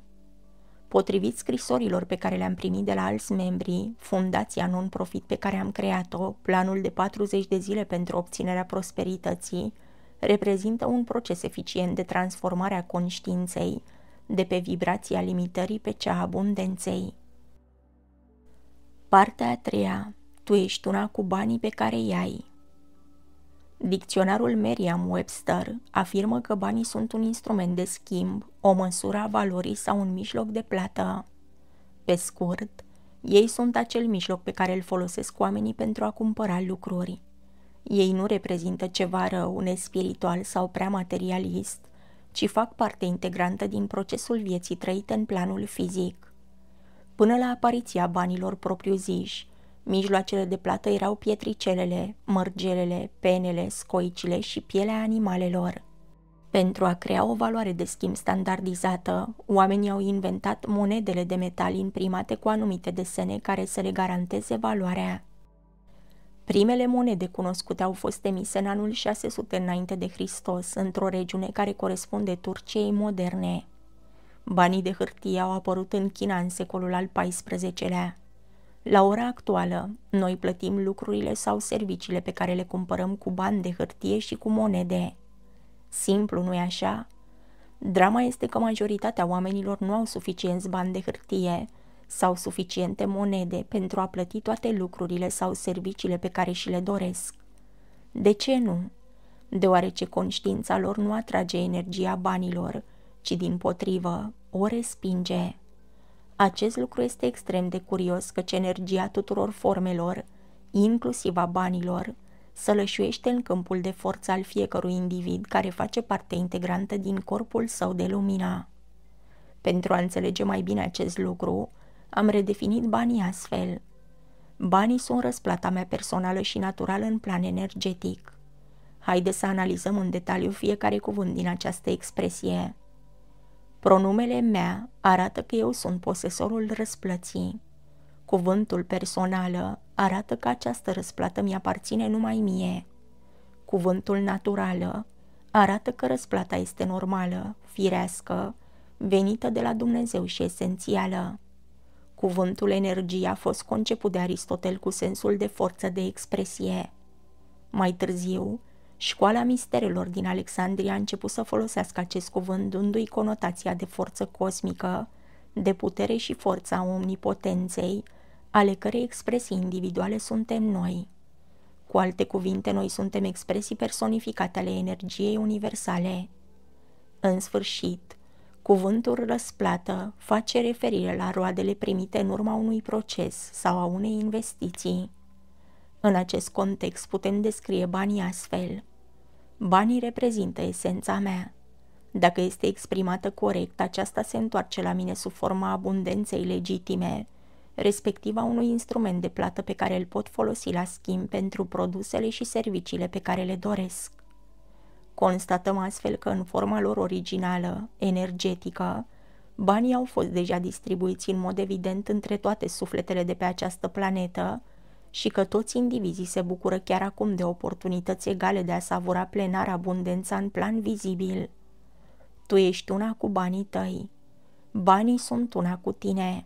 S1: Potrivit scrisorilor pe care le-am primit de la alți membri, fundația non-profit pe care am creat-o, planul de 40 de zile pentru obținerea prosperității, reprezintă un proces eficient de transformare a conștiinței, de pe vibrația limitării pe cea abundenței. Partea a treia. Tu ești una cu banii pe care i-ai. Dicționarul Merriam-Webster afirmă că banii sunt un instrument de schimb, o măsură a valorii sau un mijloc de plată. Pe scurt, ei sunt acel mijloc pe care îl folosesc oamenii pentru a cumpăra lucruri. Ei nu reprezintă ceva rău, nespiritual sau prea materialist, ci fac parte integrantă din procesul vieții trăite în planul fizic. Până la apariția banilor propriu-ziși, Mijloacele de plată erau pietricelele, mărgelele, penele, scoicile și pielea animalelor. Pentru a crea o valoare de schimb standardizată, oamenii au inventat monedele de metal imprimate cu anumite desene care să le garanteze valoarea. Primele monede cunoscute au fost emise în anul 600 înainte de Hristos, într-o regiune care corespunde Turciei moderne. Banii de hârtie au apărut în China în secolul al XIV-lea. La ora actuală, noi plătim lucrurile sau serviciile pe care le cumpărăm cu bani de hârtie și cu monede. Simplu, nu-i așa? Drama este că majoritatea oamenilor nu au suficienți bani de hârtie sau suficiente monede pentru a plăti toate lucrurile sau serviciile pe care și le doresc. De ce nu? Deoarece conștiința lor nu atrage energia banilor, ci din potrivă o respinge. Acest lucru este extrem de curios căci energia tuturor formelor, inclusiv a banilor, sălășuiește în câmpul de forță al fiecărui individ care face parte integrantă din corpul său de lumina. Pentru a înțelege mai bine acest lucru, am redefinit banii astfel. Banii sunt răsplata mea personală și naturală în plan energetic. Haide să analizăm în detaliu fiecare cuvânt din această expresie. Pronumele mea arată că eu sunt posesorul răsplății. Cuvântul personală arată că această răsplată mi-aparține numai mie. Cuvântul naturală arată că răsplata este normală, firească, venită de la Dumnezeu și esențială. Cuvântul energie a fost conceput de Aristotel cu sensul de forță de expresie. Mai târziu, Școala misterelor din Alexandria a început să folosească acest cuvânt, dându-i conotația de forță cosmică, de putere și forța omnipotenței, ale cărei expresii individuale suntem noi. Cu alte cuvinte, noi suntem expresii personificate ale energiei universale. În sfârșit, cuvântul răsplată face referire la roadele primite în urma unui proces sau a unei investiții. În acest context putem descrie banii astfel. Banii reprezintă esența mea. Dacă este exprimată corect, aceasta se întoarce la mine sub forma abundenței legitime, respectiv a unui instrument de plată pe care îl pot folosi la schimb pentru produsele și serviciile pe care le doresc. Constatăm astfel că în forma lor originală, energetică, banii au fost deja distribuiți în mod evident între toate sufletele de pe această planetă, și că toți indivizii se bucură chiar acum de oportunități egale de a savura plenar abundența în plan vizibil. Tu ești una cu banii tăi. Banii sunt una cu tine.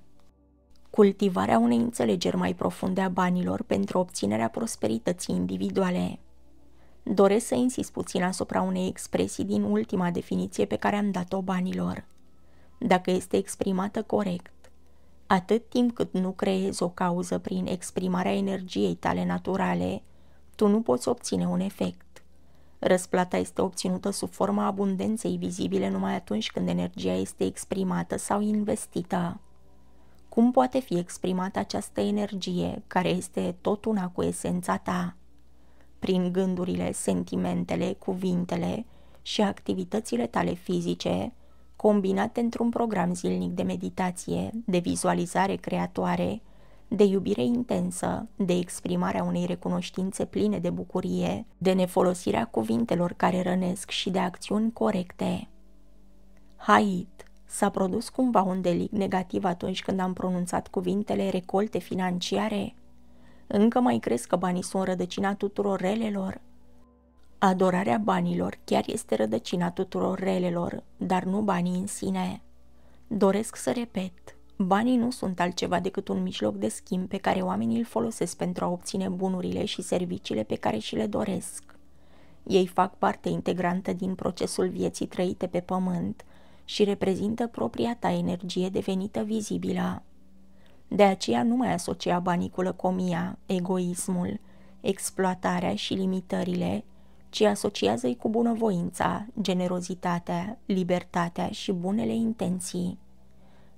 S1: Cultivarea unei înțelegeri mai profunde a banilor pentru obținerea prosperității individuale. Doresc să insist puțin asupra unei expresii din ultima definiție pe care am dat-o banilor. Dacă este exprimată corect, atât timp cât nu creezi o cauză prin exprimarea energiei tale naturale, tu nu poți obține un efect. Răsplata este obținută sub forma abundenței vizibile numai atunci când energia este exprimată sau investită. Cum poate fi exprimată această energie, care este tot una cu esența ta? Prin gândurile, sentimentele, cuvintele și activitățile tale fizice, combinate într-un program zilnic de meditație, de vizualizare creatoare, de iubire intensă, de exprimarea unei recunoștințe pline de bucurie, de nefolosirea cuvintelor care rănesc și de acțiuni corecte. Hait, s-a produs cumva un delic negativ atunci când am pronunțat cuvintele recolte financiare? Încă mai crezi că banii sunt rădăcina tuturor relelor? Adorarea banilor chiar este rădăcina tuturor relelor, dar nu banii în sine. Doresc să repet, banii nu sunt altceva decât un mijloc de schimb pe care oamenii îl folosesc pentru a obține bunurile și serviciile pe care și le doresc. Ei fac parte integrantă din procesul vieții trăite pe pământ și reprezintă propria ta energie devenită vizibilă. De aceea nu mai asocia banii cu lăcomia, egoismul, exploatarea și limitările ci asociază-i cu bunăvoința, generozitatea, libertatea și bunele intenții.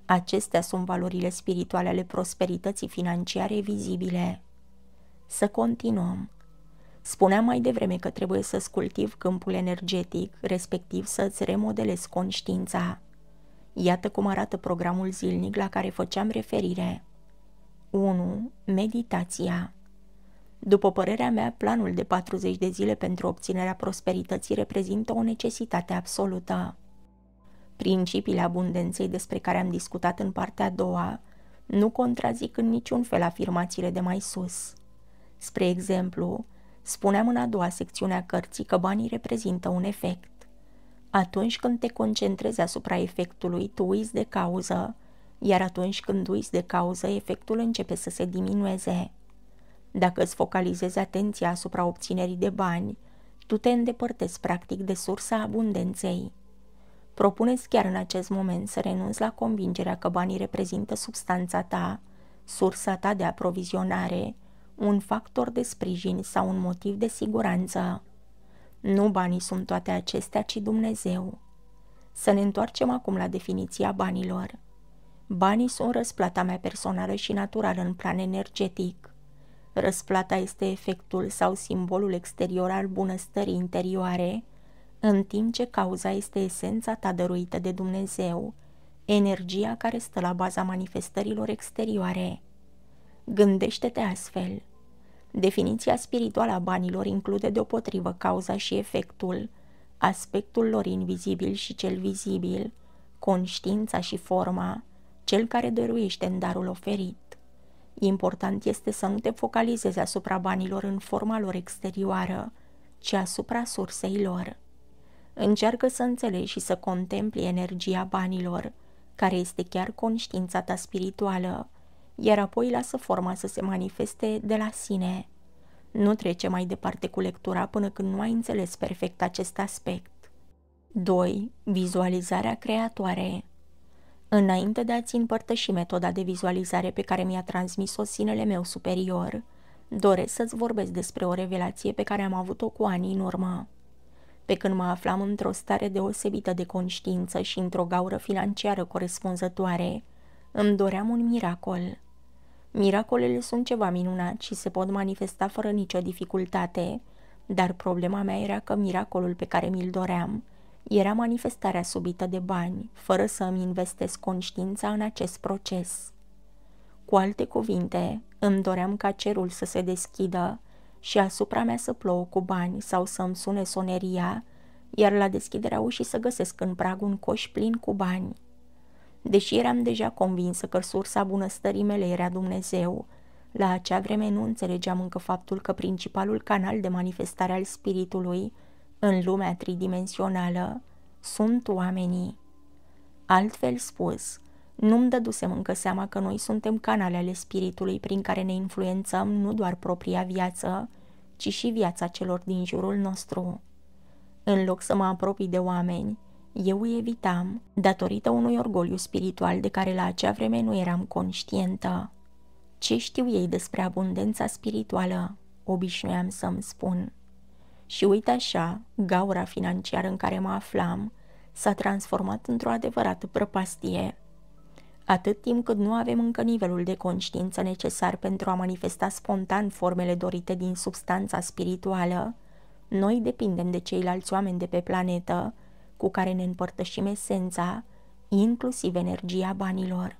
S1: Acestea sunt valorile spirituale ale prosperității financiare vizibile. Să continuăm. Spuneam mai devreme că trebuie să-ți cultiv câmpul energetic, respectiv să-ți remodelezi conștiința. Iată cum arată programul zilnic la care făceam referire. 1. Meditația după părerea mea, planul de 40 de zile pentru obținerea prosperității reprezintă o necesitate absolută. Principiile abundenței despre care am discutat în partea a doua nu contrazic în niciun fel afirmațiile de mai sus. Spre exemplu, spuneam în a doua secțiune a cărții că banii reprezintă un efect. Atunci când te concentrezi asupra efectului, tu uiți de cauză, iar atunci când uiți de cauză, efectul începe să se diminueze. Dacă îți focalizezi atenția asupra obținerii de bani, tu te îndepărtezi practic de sursa abundenței. Propuneți chiar în acest moment să renunți la convingerea că banii reprezintă substanța ta, sursa ta de aprovizionare, un factor de sprijin sau un motiv de siguranță. Nu banii sunt toate acestea, ci Dumnezeu. Să ne întoarcem acum la definiția banilor. Banii sunt răsplata mea personală și naturală în plan energetic. Răsplata este efectul sau simbolul exterior al bunăstării interioare, în timp ce cauza este esența ta dăruită de Dumnezeu, energia care stă la baza manifestărilor exterioare. Gândește-te astfel. Definiția spirituală a banilor include deopotrivă cauza și efectul, aspectul lor invizibil și cel vizibil, conștiința și forma, cel care dăruiește în darul oferit. Important este să nu te focalizezi asupra banilor în forma lor exterioară, ci asupra sursei lor. Încearcă să înțelegi și să contempli energia banilor, care este chiar conștiința ta spirituală, iar apoi lasă forma să se manifeste de la sine. Nu trece mai departe cu lectura până când nu ai înțeles perfect acest aspect. 2. Vizualizarea creatoare înainte de a-ți împărtăși metoda de vizualizare pe care mi-a transmis-o sinele meu superior, doresc să-ți vorbesc despre o revelație pe care am avut-o cu ani în urmă. Pe când mă aflam într-o stare deosebită de conștiință și într-o gaură financiară corespunzătoare, îmi doream un miracol. Miracolele sunt ceva minunat și se pot manifesta fără nicio dificultate, dar problema mea era că miracolul pe care mi-l doream – era manifestarea subită de bani, fără să îmi investesc conștiința în acest proces. Cu alte cuvinte, îmi doream ca cerul să se deschidă și asupra mea să plouă cu bani sau să îmi sune soneria, iar la deschiderea ușii să găsesc în prag un coș plin cu bani. Deși eram deja convinsă că sursa bunăstării mele era Dumnezeu, la acea vreme nu înțelegeam încă faptul că principalul canal de manifestare al spiritului – în lumea tridimensională sunt oamenii. Altfel spus, nu-mi dădusem încă seama că noi suntem canale ale spiritului prin care ne influențăm nu doar propria viață, ci și viața celor din jurul nostru. În loc să mă apropii de oameni, eu îi evitam, datorită unui orgoliu spiritual de care la acea vreme nu eram conștientă. Ce știu ei despre abundența spirituală? Obișnuiam să-mi spun. Și uite așa, gaura financiară în care mă aflam s-a transformat într-o adevărată prăpastie. Atât timp cât nu avem încă nivelul de conștiință necesar pentru a manifesta spontan formele dorite din substanța spirituală, noi depindem de ceilalți oameni de pe planetă cu care ne împărtășim esența, inclusiv energia banilor.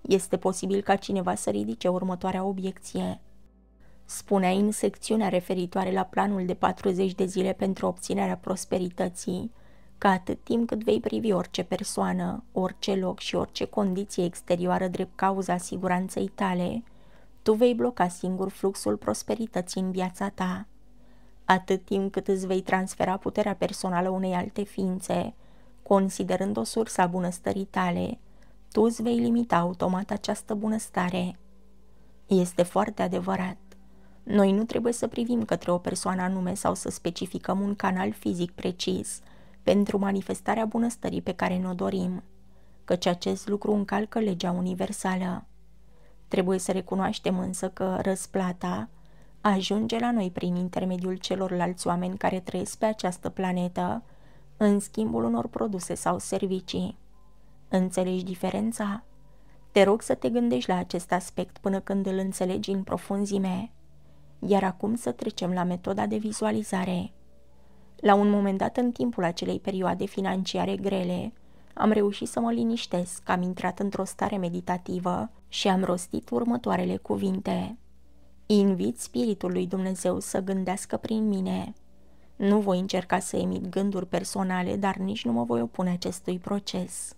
S1: Este posibil ca cineva să ridice următoarea obiecție – spunea în secțiunea referitoare la planul de 40 de zile pentru obținerea prosperității, că atât timp cât vei privi orice persoană, orice loc și orice condiție exterioară drept cauza siguranței tale, tu vei bloca singur fluxul prosperității în viața ta. Atât timp cât îți vei transfera puterea personală unei alte ființe, considerând o sursă a bunăstării tale, tu îți vei limita automat această bunăstare. Este foarte adevărat. Noi nu trebuie să privim către o persoană anume sau să specificăm un canal fizic precis pentru manifestarea bunăstării pe care ne-o dorim, căci acest lucru încalcă legea universală. Trebuie să recunoaștem însă că răsplata ajunge la noi prin intermediul celorlalți oameni care trăiesc pe această planetă, în schimbul unor produse sau servicii. Înțelegi diferența? Te rog să te gândești la acest aspect până când îl înțelegi în profunzime. Iar acum să trecem la metoda de vizualizare. La un moment dat în timpul acelei perioade financiare grele, am reușit să mă liniștesc, am intrat într-o stare meditativă și am rostit următoarele cuvinte. Invit Spiritul lui Dumnezeu să gândească prin mine. Nu voi încerca să emit gânduri personale, dar nici nu mă voi opune acestui proces.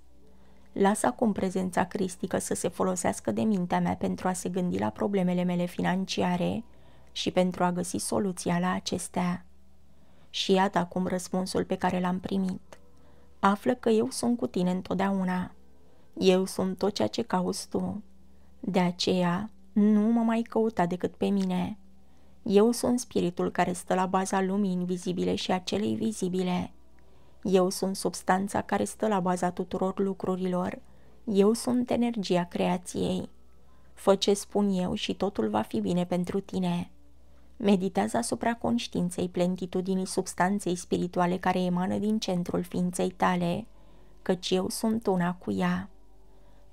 S1: Las acum prezența cristică să se folosească de mintea mea pentru a se gândi la problemele mele financiare și pentru a găsi soluția la acestea. Și iată acum răspunsul pe care l-am primit. Află că eu sunt cu tine întotdeauna. Eu sunt tot ceea ce cauți tu. De aceea, nu mă mai căuta decât pe mine. Eu sunt spiritul care stă la baza lumii invizibile și a celei vizibile. Eu sunt substanța care stă la baza tuturor lucrurilor. Eu sunt energia creației. Fă ce spun eu și totul va fi bine pentru tine. Meditează asupra conștiinței plenitudinii substanței spirituale care emană din centrul ființei tale, căci eu sunt una cu ea.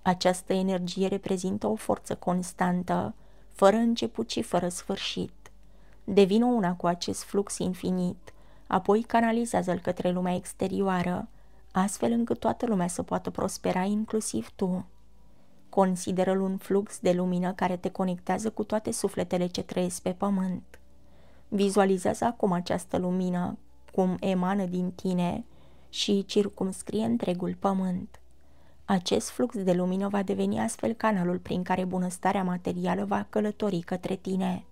S1: Această energie reprezintă o forță constantă, fără început și fără sfârșit. Devină una cu acest flux infinit, apoi canalizează-l către lumea exterioară, astfel încât toată lumea să poată prospera, inclusiv tu. Consideră-l un flux de lumină care te conectează cu toate sufletele ce trăiesc pe pământ. Vizualizează acum această lumină cum emană din tine și circumscrie întregul pământ. Acest flux de lumină va deveni astfel canalul prin care bunăstarea materială va călători către tine.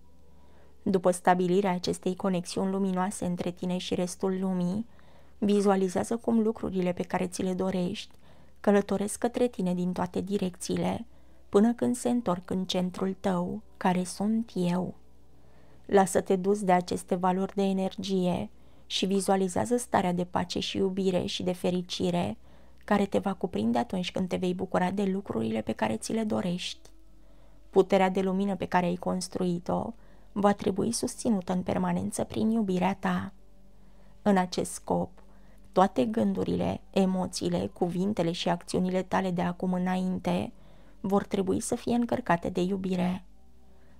S1: După stabilirea acestei conexiuni luminoase între tine și restul lumii, vizualizează cum lucrurile pe care ți le dorești călătoresc către tine din toate direcțiile, până când se întorc în centrul tău, care sunt eu. Lasă-te dus de aceste valori de energie și vizualizează starea de pace și iubire și de fericire care te va cuprinde atunci când te vei bucura de lucrurile pe care ți le dorești. Puterea de lumină pe care ai construit-o va trebui susținută în permanență prin iubirea ta. În acest scop, toate gândurile, emoțiile, cuvintele și acțiunile tale de acum înainte vor trebui să fie încărcate de iubire.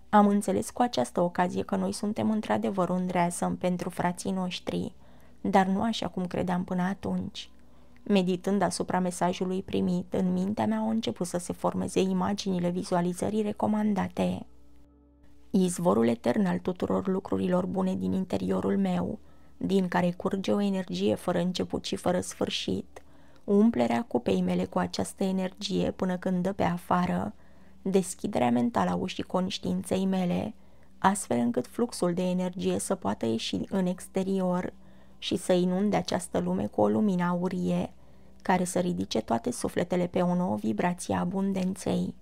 S1: Am înțeles cu această ocazie că noi suntem într-adevăr un dreasăm pentru frații noștri, dar nu așa cum credeam până atunci. Meditând asupra mesajului primit, în mintea mea au început să se formeze imaginile vizualizării recomandate. Izvorul etern al tuturor lucrurilor bune din interiorul meu – din care curge o energie fără început și fără sfârșit. Umplerea cupei mele cu această energie până când dă pe afară, deschiderea mentală a ușii conștiinței mele, astfel încât fluxul de energie să poată ieși în exterior și să inunde această lume cu o lumină aurie, care să ridice toate sufletele pe o nouă vibrație a abundenței.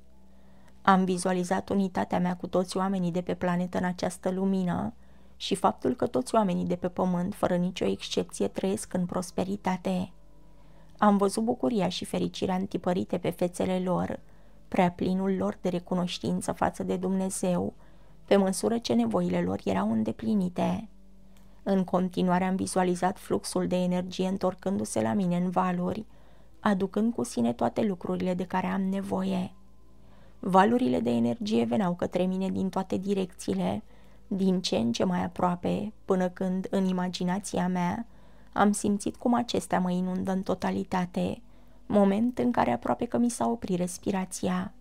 S1: Am vizualizat unitatea mea cu toți oamenii de pe planetă în această lumină, și faptul că toți oamenii de pe pământ, fără nicio excepție, trăiesc în prosperitate. Am văzut bucuria și fericirea întipărite pe fețele lor, prea plinul lor de recunoștință față de Dumnezeu, pe măsură ce nevoile lor erau îndeplinite. În continuare am vizualizat fluxul de energie întorcându-se la mine în valuri, aducând cu sine toate lucrurile de care am nevoie. Valurile de energie veneau către mine din toate direcțiile, din ce în ce mai aproape, până când, în imaginația mea, am simțit cum acestea mă inundă în totalitate, moment în care aproape că mi s-a oprit respirația.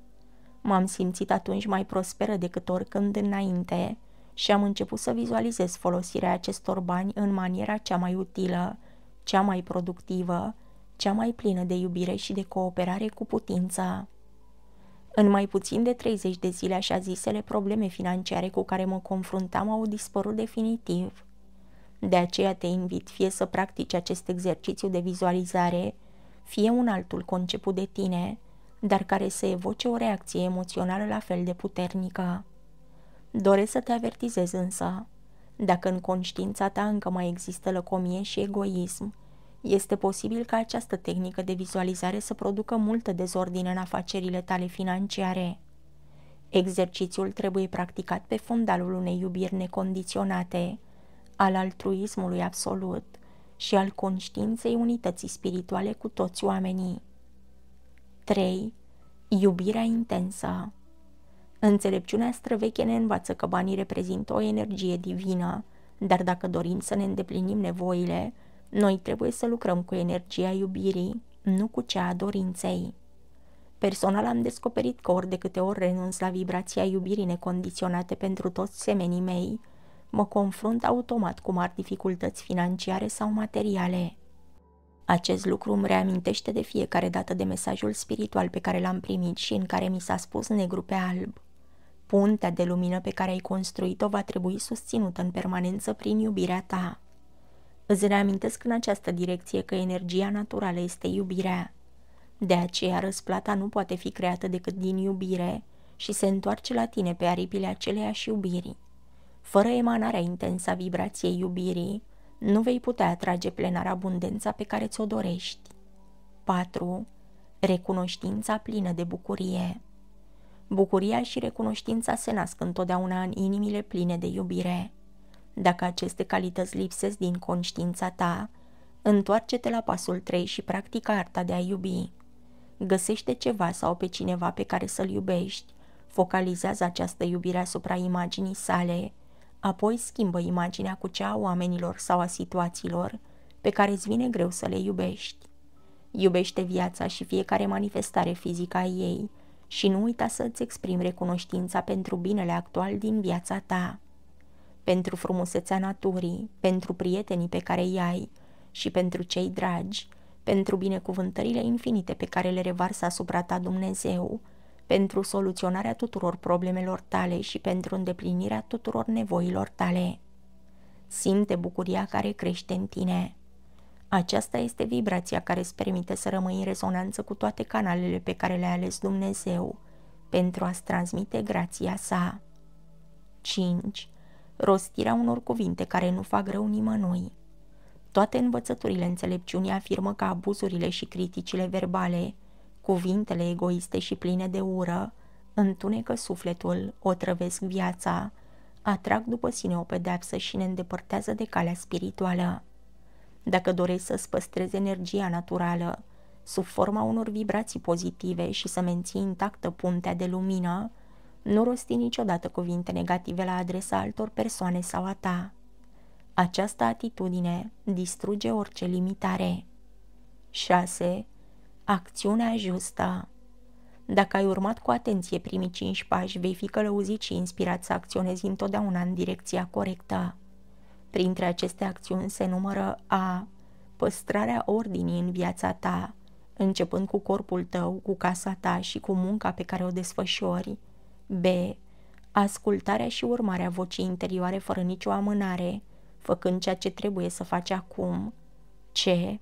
S1: M-am simțit atunci mai prosperă decât oricând înainte și am început să vizualizez folosirea acestor bani în maniera cea mai utilă, cea mai productivă, cea mai plină de iubire și de cooperare cu putința. În mai puțin de 30 de zile așa zisele probleme financiare cu care mă confruntam au dispărut definitiv. De aceea te invit fie să practici acest exercițiu de vizualizare, fie un altul conceput de tine, dar care să evoce o reacție emoțională la fel de puternică. Doresc să te avertizez însă, dacă în conștiința ta încă mai există lăcomie și egoism, este posibil ca această tehnică de vizualizare să producă multă dezordine în afacerile tale financiare. Exercițiul trebuie practicat pe fundalul unei iubiri necondiționate, al altruismului absolut și al conștiinței unității spirituale cu toți oamenii. 3. Iubirea intensă Înțelepciunea străveche ne învață că banii reprezintă o energie divină, dar dacă dorim să ne îndeplinim nevoile, noi trebuie să lucrăm cu energia iubirii, nu cu cea a dorinței. Personal am descoperit că ori de câte ori renunț la vibrația iubirii necondiționate pentru toți semenii mei, mă confrunt automat cu mari dificultăți financiare sau materiale. Acest lucru îmi reamintește de fiecare dată de mesajul spiritual pe care l-am primit și în care mi s-a spus negru pe alb. Puntea de lumină pe care ai construit-o va trebui susținută în permanență prin iubirea ta. Îți reamintesc în această direcție că energia naturală este iubirea. De aceea răsplata nu poate fi creată decât din iubire și se întoarce la tine pe aripile aceleiași iubirii. Fără emanarea intensă a vibrației iubirii, nu vei putea atrage plenar abundența pe care ți-o dorești. 4. Recunoștința plină de bucurie Bucuria și recunoștința se nasc întotdeauna în inimile pline de iubire. Dacă aceste calități lipsesc din conștiința ta, întoarce-te la pasul 3 și practică arta de a iubi. Găsește ceva sau pe cineva pe care să-l iubești, focalizează această iubire asupra imaginii sale, apoi schimbă imaginea cu cea a oamenilor sau a situațiilor pe care îți vine greu să le iubești. Iubește viața și fiecare manifestare fizică a ei și nu uita să ți exprimi recunoștința pentru binele actual din viața ta pentru frumusețea naturii, pentru prietenii pe care îi ai și pentru cei dragi, pentru binecuvântările infinite pe care le revarsă asupra ta Dumnezeu, pentru soluționarea tuturor problemelor tale și pentru îndeplinirea tuturor nevoilor tale. Simte bucuria care crește în tine. Aceasta este vibrația care îți permite să rămâi în rezonanță cu toate canalele pe care le-a ales Dumnezeu pentru a-ți transmite grația sa. 5 rostirea unor cuvinte care nu fac rău nimănui. Toate învățăturile înțelepciunii afirmă că abuzurile și criticile verbale, cuvintele egoiste și pline de ură, întunecă sufletul, otrăvesc viața, atrag după sine o pedeapsă și ne îndepărtează de calea spirituală. Dacă dorești să-ți păstrezi energia naturală, sub forma unor vibrații pozitive și să menții intactă puntea de lumină, nu rosti niciodată cuvinte negative la adresa altor persoane sau a ta. Această atitudine distruge orice limitare. 6. Acțiunea justă Dacă ai urmat cu atenție primii 5 pași, vei fi călăuzit și inspirat să acționezi întotdeauna în direcția corectă. Printre aceste acțiuni se numără a. Păstrarea ordinii în viața ta, începând cu corpul tău, cu casa ta și cu munca pe care o desfășori, B. Ascultarea și urmarea vocii interioare fără nicio amânare, făcând ceea ce trebuie să faci acum. C.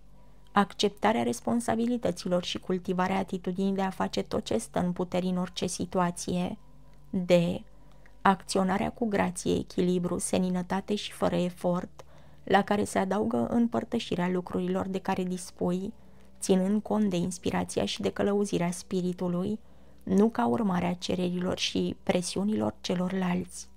S1: Acceptarea responsabilităților și cultivarea atitudinii de a face tot ce stă în puteri în orice situație. D. Acționarea cu grație, echilibru, seninătate și fără efort, la care se adaugă împărtășirea lucrurilor de care dispui, ținând cont de inspirația și de călăuzirea spiritului, nu ca urmare a cererilor și presiunilor celorlalți.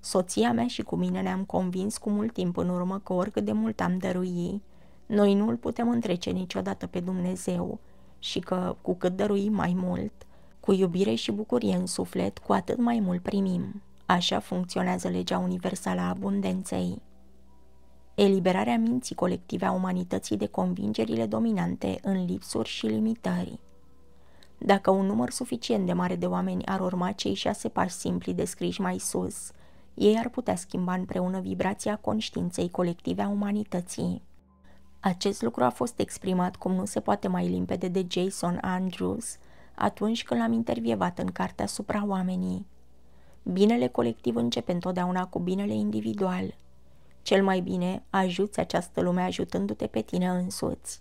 S1: Soția mea și cu mine ne-am convins cu mult timp în urmă că oricât de mult am dărui, noi nu îl putem întrece niciodată pe Dumnezeu și că, cu cât dăruim mai mult, cu iubire și bucurie în suflet, cu atât mai mult primim. Așa funcționează legea universală a abundenței. Eliberarea minții colective a umanității de convingerile dominante în lipsuri și limitări. Dacă un număr suficient de mare de oameni ar urma cei șase pași simpli descriși mai sus, ei ar putea schimba împreună vibrația conștiinței colective a umanității. Acest lucru a fost exprimat cum nu se poate mai limpede de Jason Andrews atunci când l-am intervievat în cartea Supra oamenii. Binele colectiv începe întotdeauna cu binele individual. Cel mai bine ajuți această lume ajutându-te pe tine însuți.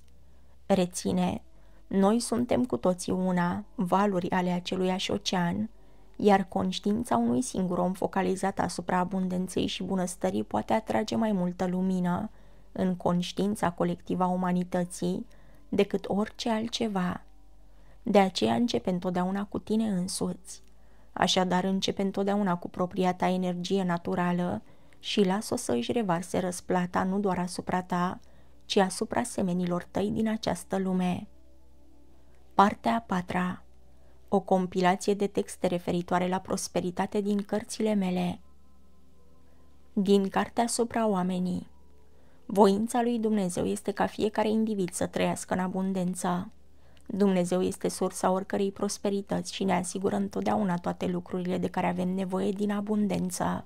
S1: Reține noi suntem cu toții una, valuri ale aceluiași ocean, iar conștiința unui singur om focalizat asupra abundenței și bunăstării poate atrage mai multă lumină în conștiința colectivă a umanității decât orice altceva. De aceea începe întotdeauna cu tine însuți. Așadar începe întotdeauna cu propria ta energie naturală și lasă să își revarse răsplata nu doar asupra ta, ci asupra semenilor tăi din această lume. Partea a patra O compilație de texte referitoare la prosperitate din cărțile mele Din Cartea asupra oamenii Voința lui Dumnezeu este ca fiecare individ să trăiască în abundență. Dumnezeu este sursa oricărei prosperități și ne asigură întotdeauna toate lucrurile de care avem nevoie din abundență.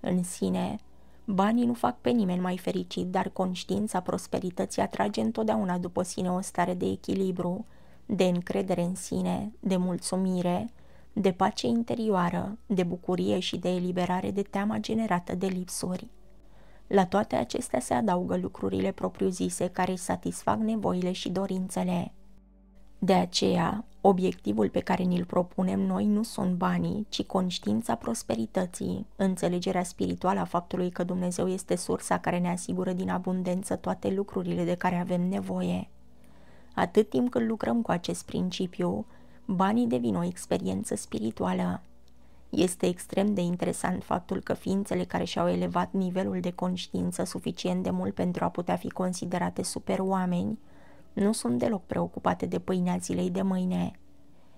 S1: În sine, banii nu fac pe nimeni mai fericit, dar conștiința prosperității atrage întotdeauna după sine o stare de echilibru, de încredere în sine, de mulțumire, de pace interioară, de bucurie și de eliberare de teama generată de lipsuri. La toate acestea se adaugă lucrurile propriu-zise care îi satisfac nevoile și dorințele. De aceea, obiectivul pe care ni-l propunem noi nu sunt banii, ci conștiința prosperității, înțelegerea spirituală a faptului că Dumnezeu este sursa care ne asigură din abundență toate lucrurile de care avem nevoie. Atât timp cât lucrăm cu acest principiu, banii devin o experiență spirituală. Este extrem de interesant faptul că ființele care și-au elevat nivelul de conștiință suficient de mult pentru a putea fi considerate oameni, nu sunt deloc preocupate de pâinea zilei de mâine.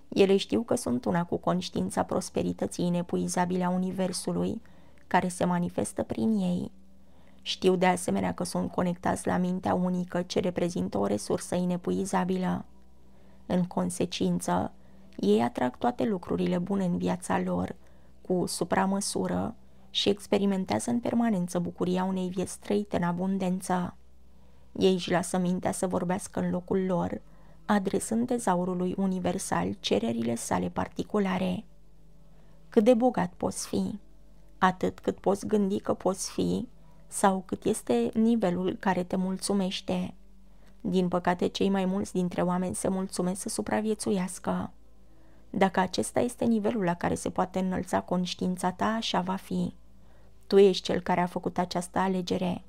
S1: Ele știu că sunt una cu conștiința prosperității inepuizabile a Universului, care se manifestă prin ei. Știu de asemenea că sunt conectați la mintea unică ce reprezintă o resursă inepuizabilă. În consecință, ei atrag toate lucrurile bune în viața lor, cu supramăsură, și experimentează în permanență bucuria unei vieți trăite în abundență. Ei își lasă mintea să vorbească în locul lor, adresând dezaurului universal cererile sale particulare. Cât de bogat poți fi? Atât cât poți gândi că poți fi sau cât este nivelul care te mulțumește. Din păcate, cei mai mulți dintre oameni se mulțumesc să supraviețuiască. Dacă acesta este nivelul la care se poate înălța conștiința ta, așa va fi. Tu ești cel care a făcut această alegere.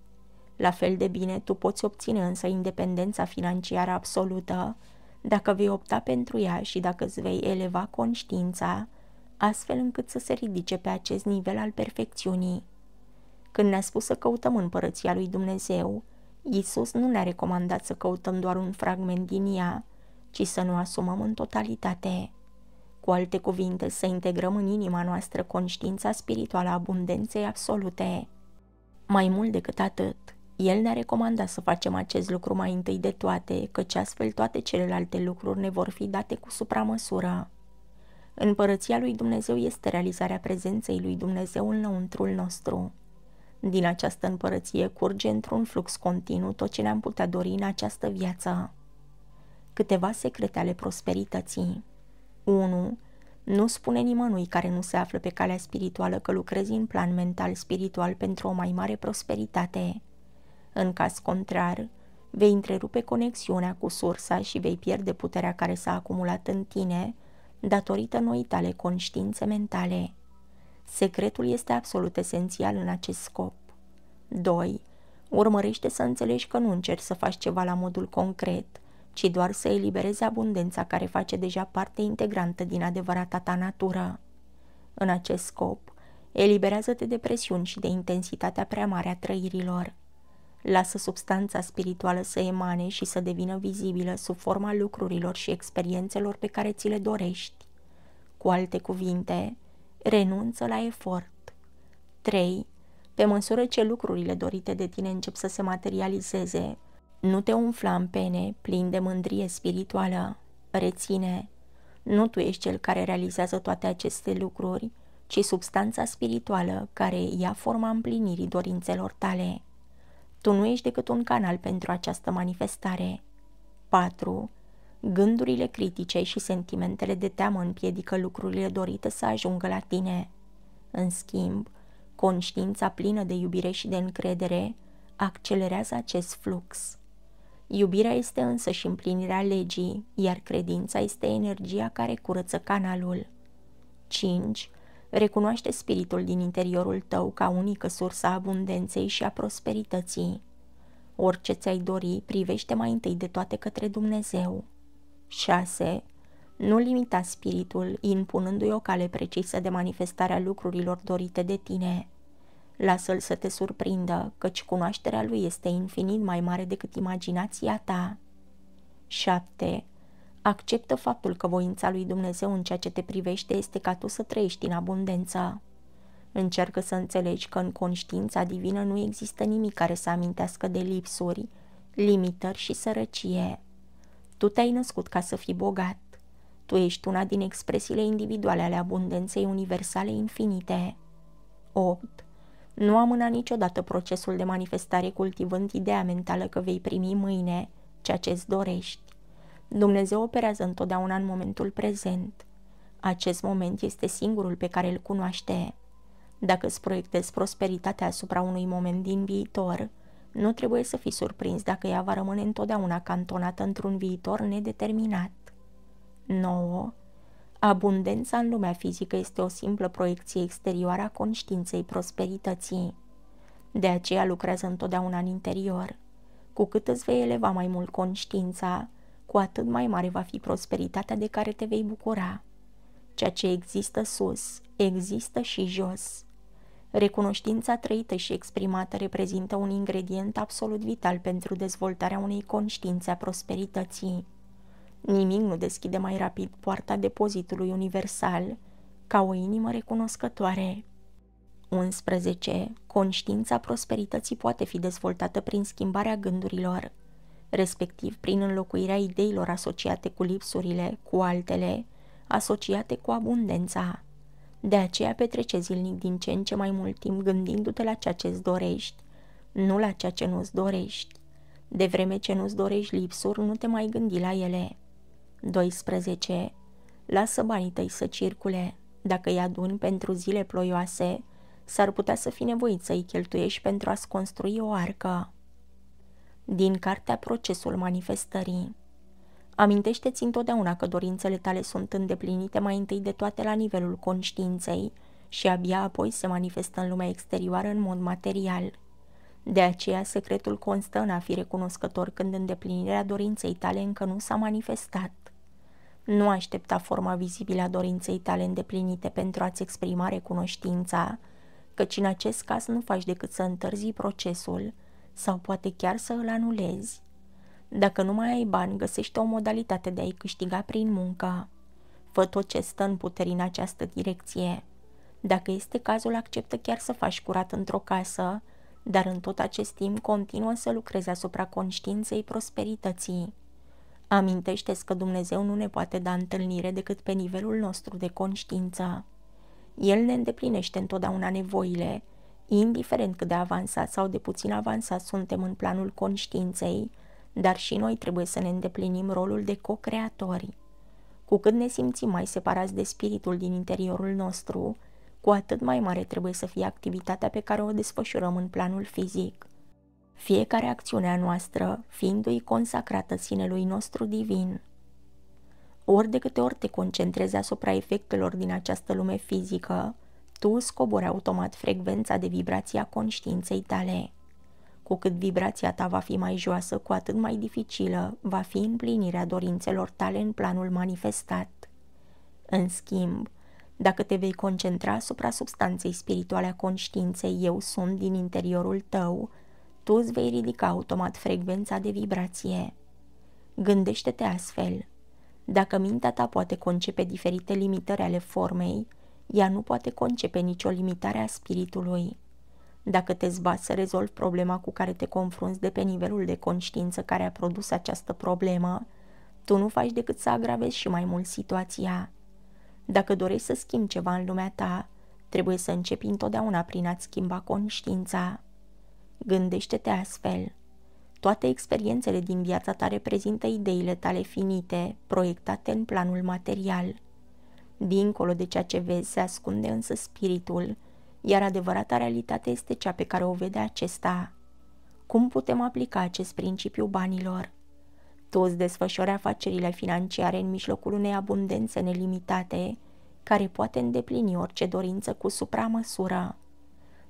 S1: La fel de bine, tu poți obține însă independența financiară absolută dacă vei opta pentru ea și dacă îți vei eleva conștiința, astfel încât să se ridice pe acest nivel al perfecțiunii. Când ne-a spus să căutăm împărăția lui Dumnezeu, Iisus nu ne-a recomandat să căutăm doar un fragment din ea, ci să nu asumăm în totalitate. Cu alte cuvinte, să integrăm în inima noastră conștiința spirituală a abundenței absolute. Mai mult decât atât, el ne-a recomandat să facem acest lucru mai întâi de toate, căci astfel toate celelalte lucruri ne vor fi date cu supramăsură. Împărăția lui Dumnezeu este realizarea prezenței lui Dumnezeu înăuntrul nostru. Din această împărăție curge într-un flux continuu tot ce ne-am putea dori în această viață. Câteva secrete ale prosperității. 1. Nu spune nimănui care nu se află pe calea spirituală că lucrezi în plan mental spiritual pentru o mai mare prosperitate. În caz contrar, vei întrerupe conexiunea cu sursa și vei pierde puterea care s-a acumulat în tine datorită noii tale conștiințe mentale. Secretul este absolut esențial în acest scop. 2. Urmărește să înțelegi că nu încerci să faci ceva la modul concret, ci doar să eliberezi abundența care face deja parte integrantă din adevărata ta natură. În acest scop, eliberează-te de presiuni și de intensitatea prea mare a trăirilor. Lasă substanța spirituală să emane și să devină vizibilă sub forma lucrurilor și experiențelor pe care ți le dorești. Cu alte cuvinte, renunță la efort. 3. Pe măsură ce lucrurile dorite de tine încep să se materializeze, nu te umfla în pene, plin de mândrie spirituală. Reține, nu tu ești cel care realizează toate aceste lucruri, ci substanța spirituală care ia forma împlinirii dorințelor tale. Tu nu ești decât un canal pentru această manifestare. 4. Gândurile critice și sentimentele de teamă împiedică lucrurile dorite să ajungă la tine. În schimb, conștiința plină de iubire și de încredere accelerează acest flux. Iubirea este însă și împlinirea legii, iar credința este energia care curăță canalul. 5. Recunoaște spiritul din interiorul tău ca unică sursă a abundenței și a prosperității. Orice ți-ai dori, privește mai întâi de toate către Dumnezeu. 6. Nu limita spiritul, impunându-i o cale precisă de manifestarea lucrurilor dorite de tine. Lasă-l să te surprindă, căci cunoașterea lui este infinit mai mare decât imaginația ta. 7. Acceptă faptul că voința lui Dumnezeu în ceea ce te privește este ca tu să trăiești în abundență. Încearcă să înțelegi că în conștiința divină nu există nimic care să amintească de lipsuri, limitări și sărăcie. Tu te-ai născut ca să fii bogat. Tu ești una din expresiile individuale ale abundenței universale infinite. 8. Nu amâna niciodată procesul de manifestare cultivând ideea mentală că vei primi mâine ceea ce îți dorești. Dumnezeu operează întotdeauna în momentul prezent. Acest moment este singurul pe care îl cunoaște. Dacă îți proiectezi prosperitatea asupra unui moment din viitor, nu trebuie să fii surprins dacă ea va rămâne întotdeauna cantonată într-un viitor nedeterminat. 9. Abundența în lumea fizică este o simplă proiecție exterioară a conștiinței prosperității. De aceea lucrează întotdeauna în interior. Cu cât îți vei eleva mai mult conștiința, cu atât mai mare va fi prosperitatea de care te vei bucura. Ceea ce există sus, există și jos. Recunoștința trăită și exprimată reprezintă un ingredient absolut vital pentru dezvoltarea unei conștiințe a prosperității. Nimic nu deschide mai rapid poarta depozitului universal ca o inimă recunoscătoare. 11. Conștiința prosperității poate fi dezvoltată prin schimbarea gândurilor, respectiv prin înlocuirea ideilor asociate cu lipsurile, cu altele, asociate cu abundența. De aceea petrece zilnic din ce în ce mai mult timp gândindu-te la ceea ce îți dorești, nu la ceea ce nu-ți dorești. De vreme ce nu-ți dorești lipsuri, nu te mai gândi la ele. 12. Lasă banii tăi să circule. Dacă îi aduni pentru zile ploioase, s-ar putea să fi nevoit să îi cheltuiești pentru a-ți construi o arcă. Din cartea Procesul Manifestării Amintește-ți întotdeauna că dorințele tale sunt îndeplinite mai întâi de toate la nivelul conștiinței și abia apoi se manifestă în lumea exterioară în mod material. De aceea, secretul constă în a fi recunoscător când îndeplinirea dorinței tale încă nu s-a manifestat. Nu aștepta forma vizibilă a dorinței tale îndeplinite pentru a-ți exprima recunoștința, căci în acest caz nu faci decât să întârzi procesul sau poate chiar să îl anulezi. Dacă nu mai ai bani, găsește o modalitate de a-i câștiga prin muncă. Fă tot ce stă în puteri în această direcție. Dacă este cazul, acceptă chiar să faci curat într-o casă, dar în tot acest timp continuă să lucrezi asupra conștiinței prosperității. amintește că Dumnezeu nu ne poate da întâlnire decât pe nivelul nostru de conștiință. El ne îndeplinește întotdeauna nevoile, indiferent cât de avansat sau de puțin avansat suntem în planul conștiinței, dar și noi trebuie să ne îndeplinim rolul de co-creatori. Cu cât ne simțim mai separați de spiritul din interiorul nostru, cu atât mai mare trebuie să fie activitatea pe care o desfășurăm în planul fizic. Fiecare acțiune a noastră fiindu-i consacrată sinelui nostru divin. Ori de câte ori te concentrezi asupra efectelor din această lume fizică, tu scobori automat frecvența de vibrație a conștiinței tale. Cu cât vibrația ta va fi mai joasă, cu atât mai dificilă va fi împlinirea dorințelor tale în planul manifestat. În schimb, dacă te vei concentra asupra substanței spirituale a conștiinței eu sunt din interiorul tău, tu îți vei ridica automat frecvența de vibrație. Gândește-te astfel. Dacă mintea ta poate concepe diferite limitări ale formei, ea nu poate concepe nicio limitare a spiritului dacă te zbați să rezolvi problema cu care te confrunți de pe nivelul de conștiință care a produs această problemă, tu nu faci decât să agravezi și mai mult situația. Dacă dorești să schimbi ceva în lumea ta, trebuie să începi întotdeauna prin a-ți schimba conștiința. Gândește-te astfel. Toate experiențele din viața ta reprezintă ideile tale finite, proiectate în planul material. Dincolo de ceea ce vezi se ascunde însă spiritul, iar adevărata realitate este cea pe care o vede acesta. Cum putem aplica acest principiu banilor? Toți îți desfășori afacerile financiare în mijlocul unei abundențe nelimitate, care poate îndeplini orice dorință cu supramăsură.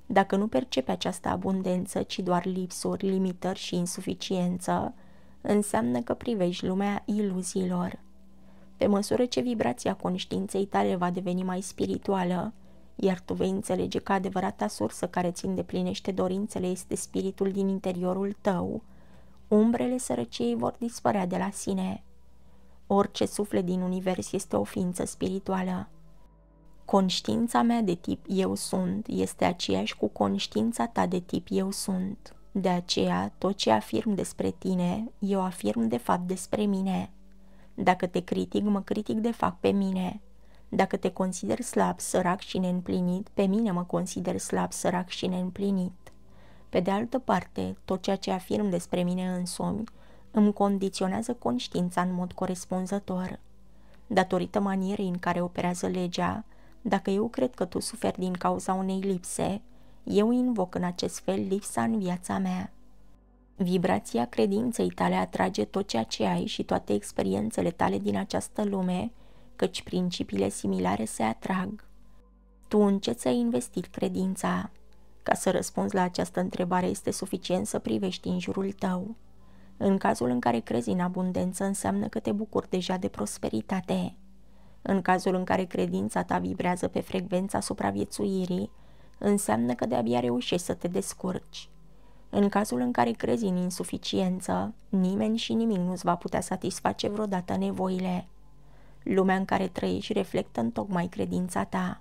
S1: Dacă nu percepe această abundență, ci doar lipsuri, limitări și insuficiență, înseamnă că privești lumea iluziilor. Pe măsură ce vibrația conștiinței tale va deveni mai spirituală, iar tu vei înțelege că adevărata sursă care ți îndeplinește dorințele este spiritul din interiorul tău. Umbrele sărăciei vor dispărea de la sine. Orice suflet din univers este o ființă spirituală. Conștiința mea de tip eu sunt este aceeași cu conștiința ta de tip eu sunt. De aceea, tot ce afirm despre tine, eu afirm de fapt despre mine. Dacă te critic, mă critic de fapt pe mine. Dacă te consider slab, sărac și neîmplinit, pe mine mă consider slab, sărac și neîmplinit. Pe de altă parte, tot ceea ce afirm despre mine în somn, îmi condiționează conștiința în mod corespunzător. Datorită manierei în care operează legea, dacă eu cred că tu suferi din cauza unei lipse, eu invoc în acest fel lipsa în viața mea. Vibrația credinței tale atrage tot ceea ce ai și toate experiențele tale din această lume căci principiile similare se atrag. Tu în ce ți-ai investit credința? Ca să răspunzi la această întrebare este suficient să privești în jurul tău. În cazul în care crezi în abundență, înseamnă că te bucuri deja de prosperitate. În cazul în care credința ta vibrează pe frecvența supraviețuirii, înseamnă că de-abia reușești să te descurci. În cazul în care crezi în insuficiență, nimeni și nimic nu-ți va putea satisface vreodată nevoile lumea în care trăiești reflectă în tocmai credința ta.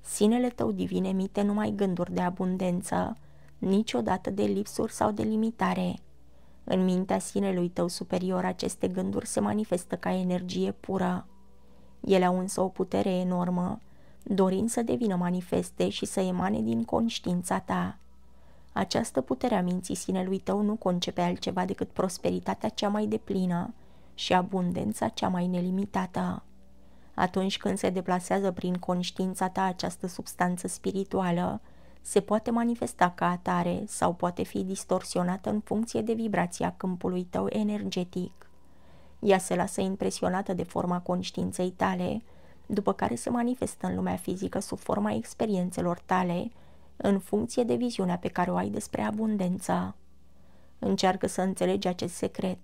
S1: Sinele tău divin emite numai gânduri de abundență, niciodată de lipsuri sau de limitare. În mintea sinelui tău superior aceste gânduri se manifestă ca energie pură. Ele au însă o putere enormă, dorind să devină manifeste și să emane din conștiința ta. Această putere a minții sinelui tău nu concepe altceva decât prosperitatea cea mai deplină și abundența cea mai nelimitată. Atunci când se deplasează prin conștiința ta această substanță spirituală, se poate manifesta ca atare sau poate fi distorsionată în funcție de vibrația câmpului tău energetic. Ea se lasă impresionată de forma conștiinței tale, după care se manifestă în lumea fizică sub forma experiențelor tale, în funcție de viziunea pe care o ai despre abundență. Încearcă să înțelegi acest secret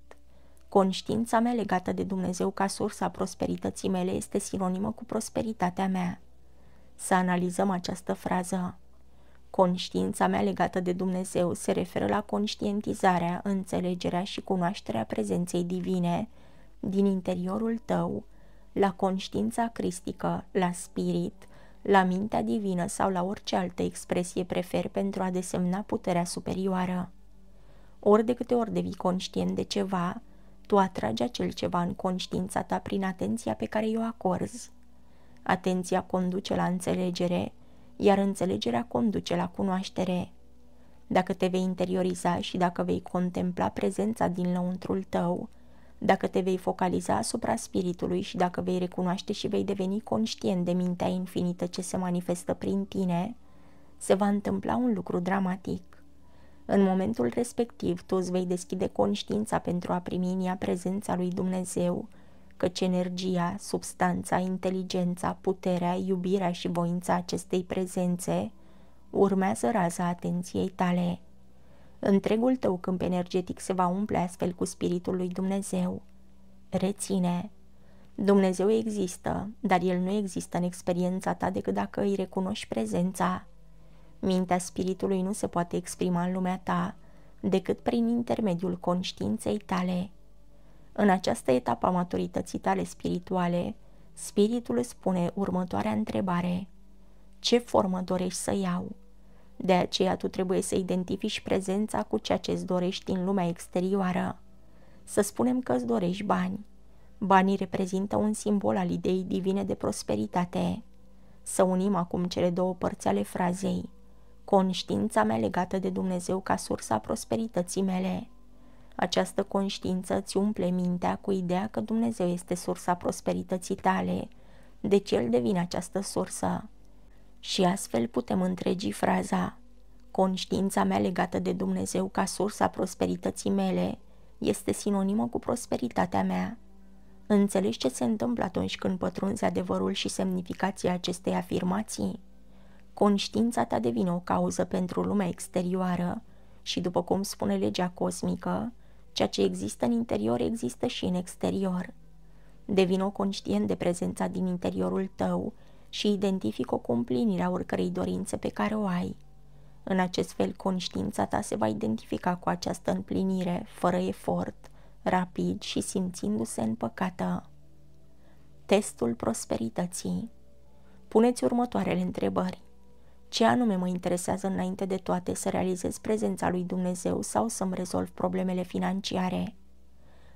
S1: Conștiința mea legată de Dumnezeu ca sursa prosperității mele este sinonimă cu prosperitatea mea. Să analizăm această frază. Conștiința mea legată de Dumnezeu se referă la conștientizarea, înțelegerea și cunoașterea prezenței divine din interiorul tău, la conștiința cristică, la spirit, la mintea divină sau la orice altă expresie prefer pentru a desemna puterea superioară. Ori de câte ori devii conștient de ceva, tu atragi acel ceva în conștiința ta prin atenția pe care o acorzi. Atenția conduce la înțelegere, iar înțelegerea conduce la cunoaștere. Dacă te vei interioriza și dacă vei contempla prezența din lăuntrul tău, dacă te vei focaliza asupra spiritului și dacă vei recunoaște și vei deveni conștient de mintea infinită ce se manifestă prin tine, se va întâmpla un lucru dramatic. În momentul respectiv, tu îți vei deschide conștiința pentru a primi în ea prezența lui Dumnezeu, căci energia, substanța, inteligența, puterea, iubirea și voința acestei prezențe urmează raza atenției tale. Întregul tău câmp energetic se va umple astfel cu Spiritul lui Dumnezeu. Reține! Dumnezeu există, dar El nu există în experiența ta decât dacă îi recunoști prezența. Mintea spiritului nu se poate exprima în lumea ta decât prin intermediul conștiinței tale. În această etapă a maturității tale spirituale, spiritul îți spune următoarea întrebare. Ce formă dorești să iau? De aceea tu trebuie să identifici prezența cu ceea ce îți dorești în lumea exterioară. Să spunem că îți dorești bani. Banii reprezintă un simbol al ideii divine de prosperitate. Să unim acum cele două părți ale frazei conștiința mea legată de Dumnezeu ca sursa prosperității mele. Această conștiință îți umple mintea cu ideea că Dumnezeu este sursa prosperității tale, deci El devine această sursă. Și astfel putem întregi fraza Conștiința mea legată de Dumnezeu ca sursa prosperității mele este sinonimă cu prosperitatea mea. Înțelegi ce se întâmplă atunci când pătrunzi adevărul și semnificația acestei afirmații? conștiința ta devine o cauză pentru lumea exterioară și, după cum spune legea cosmică, ceea ce există în interior există și în exterior. Devină conștient de prezența din interiorul tău și identific o cu împlinirea oricărei dorințe pe care o ai. În acest fel, conștiința ta se va identifica cu această împlinire, fără efort, rapid și simțindu-se păcată. Testul prosperității Puneți următoarele întrebări. Ce anume mă interesează înainte de toate să realizez prezența lui Dumnezeu sau să-mi rezolv problemele financiare?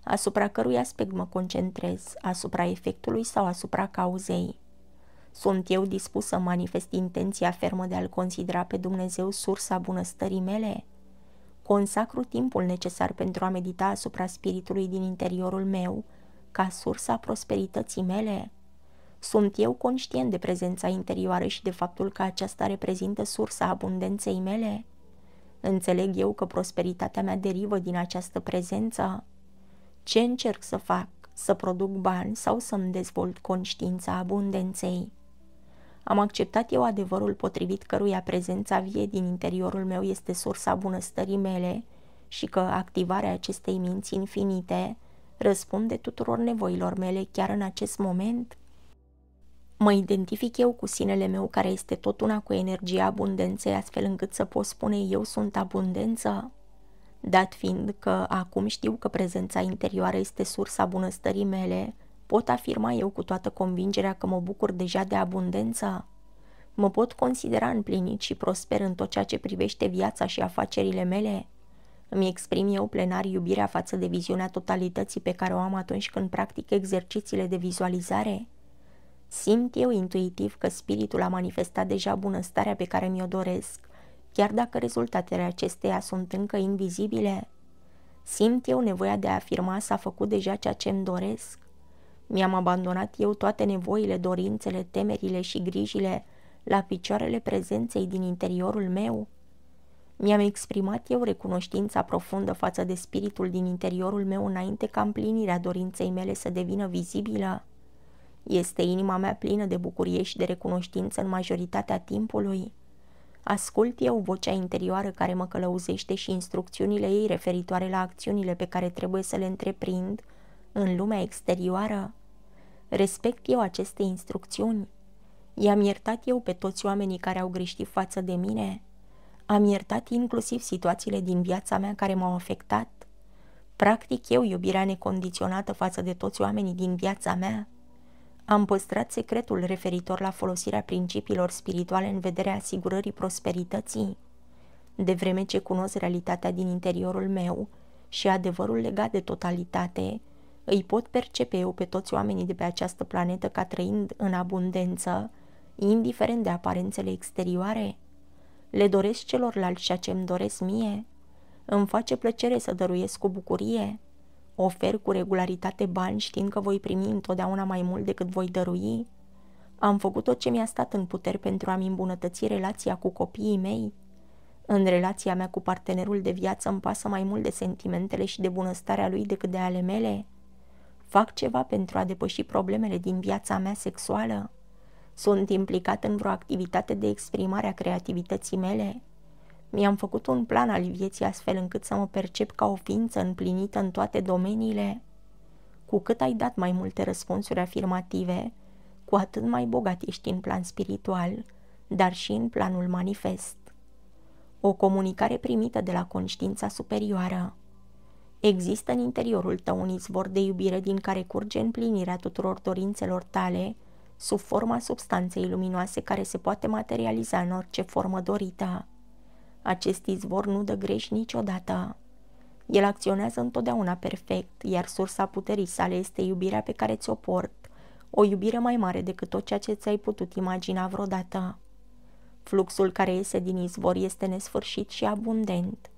S1: Asupra cărui aspect mă concentrez, asupra efectului sau asupra cauzei? Sunt eu dispus să manifest intenția fermă de a-L considera pe Dumnezeu sursa bunăstării mele? Consacru timpul necesar pentru a medita asupra spiritului din interiorul meu, ca sursa prosperității mele? Sunt eu conștient de prezența interioară și de faptul că aceasta reprezintă sursa abundenței mele? Înțeleg eu că prosperitatea mea derivă din această prezență? Ce încerc să fac? Să produc bani sau să-mi dezvolt conștiința abundenței? Am acceptat eu adevărul potrivit căruia prezența vie din interiorul meu este sursa bunăstării mele și că activarea acestei minți infinite răspunde tuturor nevoilor mele chiar în acest moment? Mă identific eu cu sinele meu care este tot una cu energia abundenței, astfel încât să pot spune eu sunt abundență? Dat fiind că acum știu că prezența interioară este sursa bunăstării mele, pot afirma eu cu toată convingerea că mă bucur deja de abundență? Mă pot considera împlinit și prosper în tot ceea ce privește viața și afacerile mele? Îmi exprim eu plenar iubirea față de viziunea totalității pe care o am atunci când practic exercițiile de vizualizare? Simt eu intuitiv că spiritul a manifestat deja bunăstarea pe care mi-o doresc, chiar dacă rezultatele acesteia sunt încă invizibile. Simt eu nevoia de a afirma s-a făcut deja ceea ce îmi doresc. Mi-am abandonat eu toate nevoile, dorințele, temerile și grijile la picioarele prezenței din interiorul meu. Mi-am exprimat eu recunoștința profundă față de spiritul din interiorul meu înainte ca împlinirea dorinței mele să devină vizibilă. Este inima mea plină de bucurie și de recunoștință în majoritatea timpului? Ascult eu vocea interioară care mă călăuzește și instrucțiunile ei referitoare la acțiunile pe care trebuie să le întreprind în lumea exterioară? Respect eu aceste instrucțiuni? I-am iertat eu pe toți oamenii care au greșit față de mine? Am iertat inclusiv situațiile din viața mea care m-au afectat? Practic eu iubirea necondiționată față de toți oamenii din viața mea? Am păstrat secretul referitor la folosirea principiilor spirituale în vederea asigurării prosperității. De vreme ce cunosc realitatea din interiorul meu și adevărul legat de totalitate, îi pot percepe eu pe toți oamenii de pe această planetă ca trăind în abundență, indiferent de aparențele exterioare. Le doresc celorlalți ceea ce îmi doresc mie. Îmi face plăcere să dăruiesc cu bucurie. Ofer cu regularitate bani știind că voi primi întotdeauna mai mult decât voi dărui? Am făcut tot ce mi-a stat în puteri pentru a-mi îmbunătăți relația cu copiii mei? În relația mea cu partenerul de viață îmi pasă mai mult de sentimentele și de bunăstarea lui decât de ale mele? Fac ceva pentru a depăși problemele din viața mea sexuală? Sunt implicat în vreo activitate de exprimare a creativității mele? Mi-am făcut un plan al vieții astfel încât să mă percep ca o ființă împlinită în toate domeniile. Cu cât ai dat mai multe răspunsuri afirmative, cu atât mai bogat ești în plan spiritual, dar și în planul manifest. O comunicare primită de la conștiința superioară. Există în interiorul tău un izvor de iubire din care curge împlinirea tuturor dorințelor tale, sub forma substanței luminoase care se poate materializa în orice formă dorită. Acest izvor nu dă greș niciodată. El acționează întotdeauna perfect, iar sursa puterii sale este iubirea pe care ți-o port, o iubire mai mare decât tot ceea ce ți-ai putut imagina vreodată. Fluxul care iese din izvor este nesfârșit și abundent.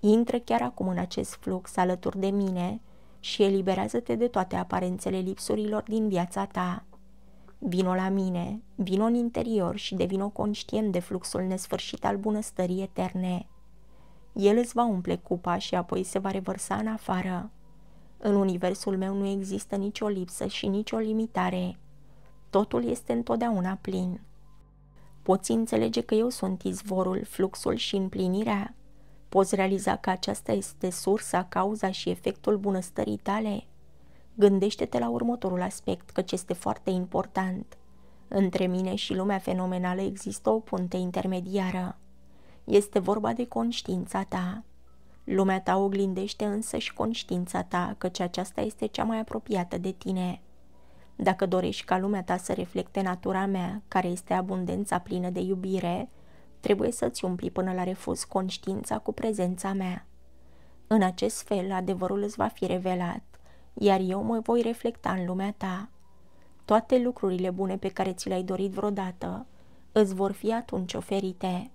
S1: Intră chiar acum în acest flux alături de mine și eliberează-te de toate aparențele lipsurilor din viața ta. Vino la mine, vino în interior și devino conștient de fluxul nesfârșit al bunăstării eterne. El îți va umple cupa și apoi se va revărsa în afară. În universul meu nu există nicio lipsă și nicio limitare. Totul este întotdeauna plin. Poți înțelege că eu sunt izvorul, fluxul și împlinirea? Poți realiza că aceasta este sursa, cauza și efectul bunăstării tale? Gândește-te la următorul aspect, căci este foarte important. Între mine și lumea fenomenală există o punte intermediară. Este vorba de conștiința ta. Lumea ta oglindește însă și conștiința ta, căci aceasta este cea mai apropiată de tine. Dacă dorești ca lumea ta să reflecte natura mea, care este abundența plină de iubire, trebuie să-ți umpli până la refuz conștiința cu prezența mea. În acest fel, adevărul îți va fi revelat iar eu mă voi reflecta în lumea ta. Toate lucrurile bune pe care ți le-ai dorit vreodată îți vor fi atunci oferite.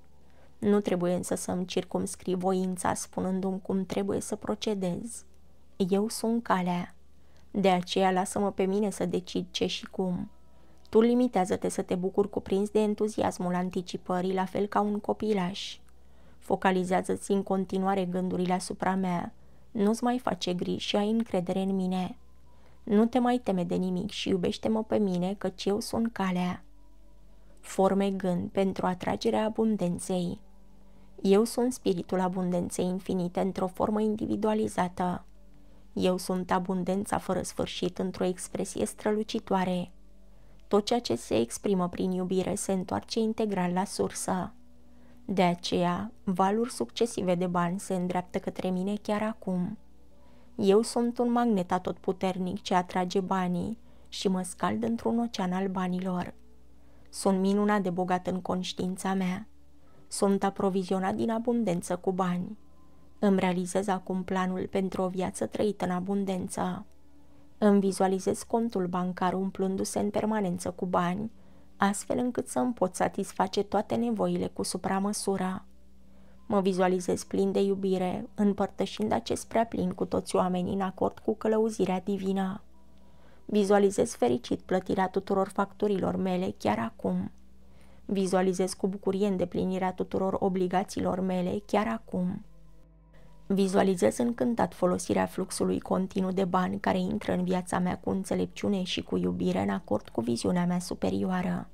S1: Nu trebuie însă să-mi circumscrii voința spunându-mi cum trebuie să procedez. Eu sunt calea. De aceea lasă-mă pe mine să decid ce și cum. Tu limitează-te să te bucuri cuprins de entuziasmul anticipării, la fel ca un copilaș. Focalizează-ți în continuare gândurile asupra mea, nu-ți mai face griji și ai încredere în mine. Nu te mai teme de nimic și iubește-mă pe mine, căci eu sunt calea. Forme gând pentru atragerea abundenței. Eu sunt spiritul abundenței infinite într-o formă individualizată. Eu sunt abundența fără sfârșit într-o expresie strălucitoare. Tot ceea ce se exprimă prin iubire se întoarce integral la sursă. De aceea, valuri succesive de bani se îndreaptă către mine chiar acum. Eu sunt un magnet atotputernic ce atrage banii și mă scald într-un ocean al banilor. Sunt minunat de bogat în conștiința mea. Sunt aprovizionat din abundență cu bani. Îmi realizez acum planul pentru o viață trăită în abundență. Îmi vizualizez contul bancar umplându-se în permanență cu bani astfel încât să îmi pot satisface toate nevoile cu supramăsura. Mă vizualizez plin de iubire, împărtășind acest prea plin cu toți oamenii în acord cu călăuzirea divină. Vizualizez fericit plătirea tuturor facturilor mele chiar acum. Vizualizez cu bucurie îndeplinirea tuturor obligațiilor mele chiar acum Vizualizez încântat folosirea fluxului continuu de bani care intră în viața mea cu înțelepciune și cu iubire în acord cu viziunea mea superioară.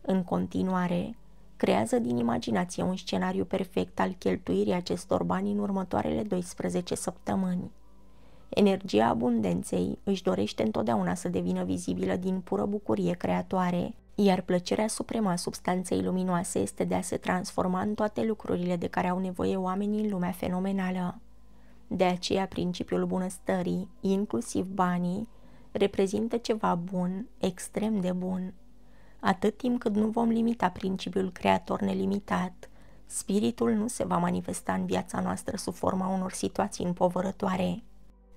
S1: În continuare, creează din imaginație un scenariu perfect al cheltuirii acestor bani în următoarele 12 săptămâni. Energia abundenței își dorește întotdeauna să devină vizibilă din pură bucurie creatoare, iar plăcerea supremă a substanței luminoase este de a se transforma în toate lucrurile de care au nevoie oamenii în lumea fenomenală. De aceea, principiul bunăstării, inclusiv banii, reprezintă ceva bun, extrem de bun. Atât timp cât nu vom limita principiul creator nelimitat, spiritul nu se va manifesta în viața noastră sub forma unor situații împovărătoare.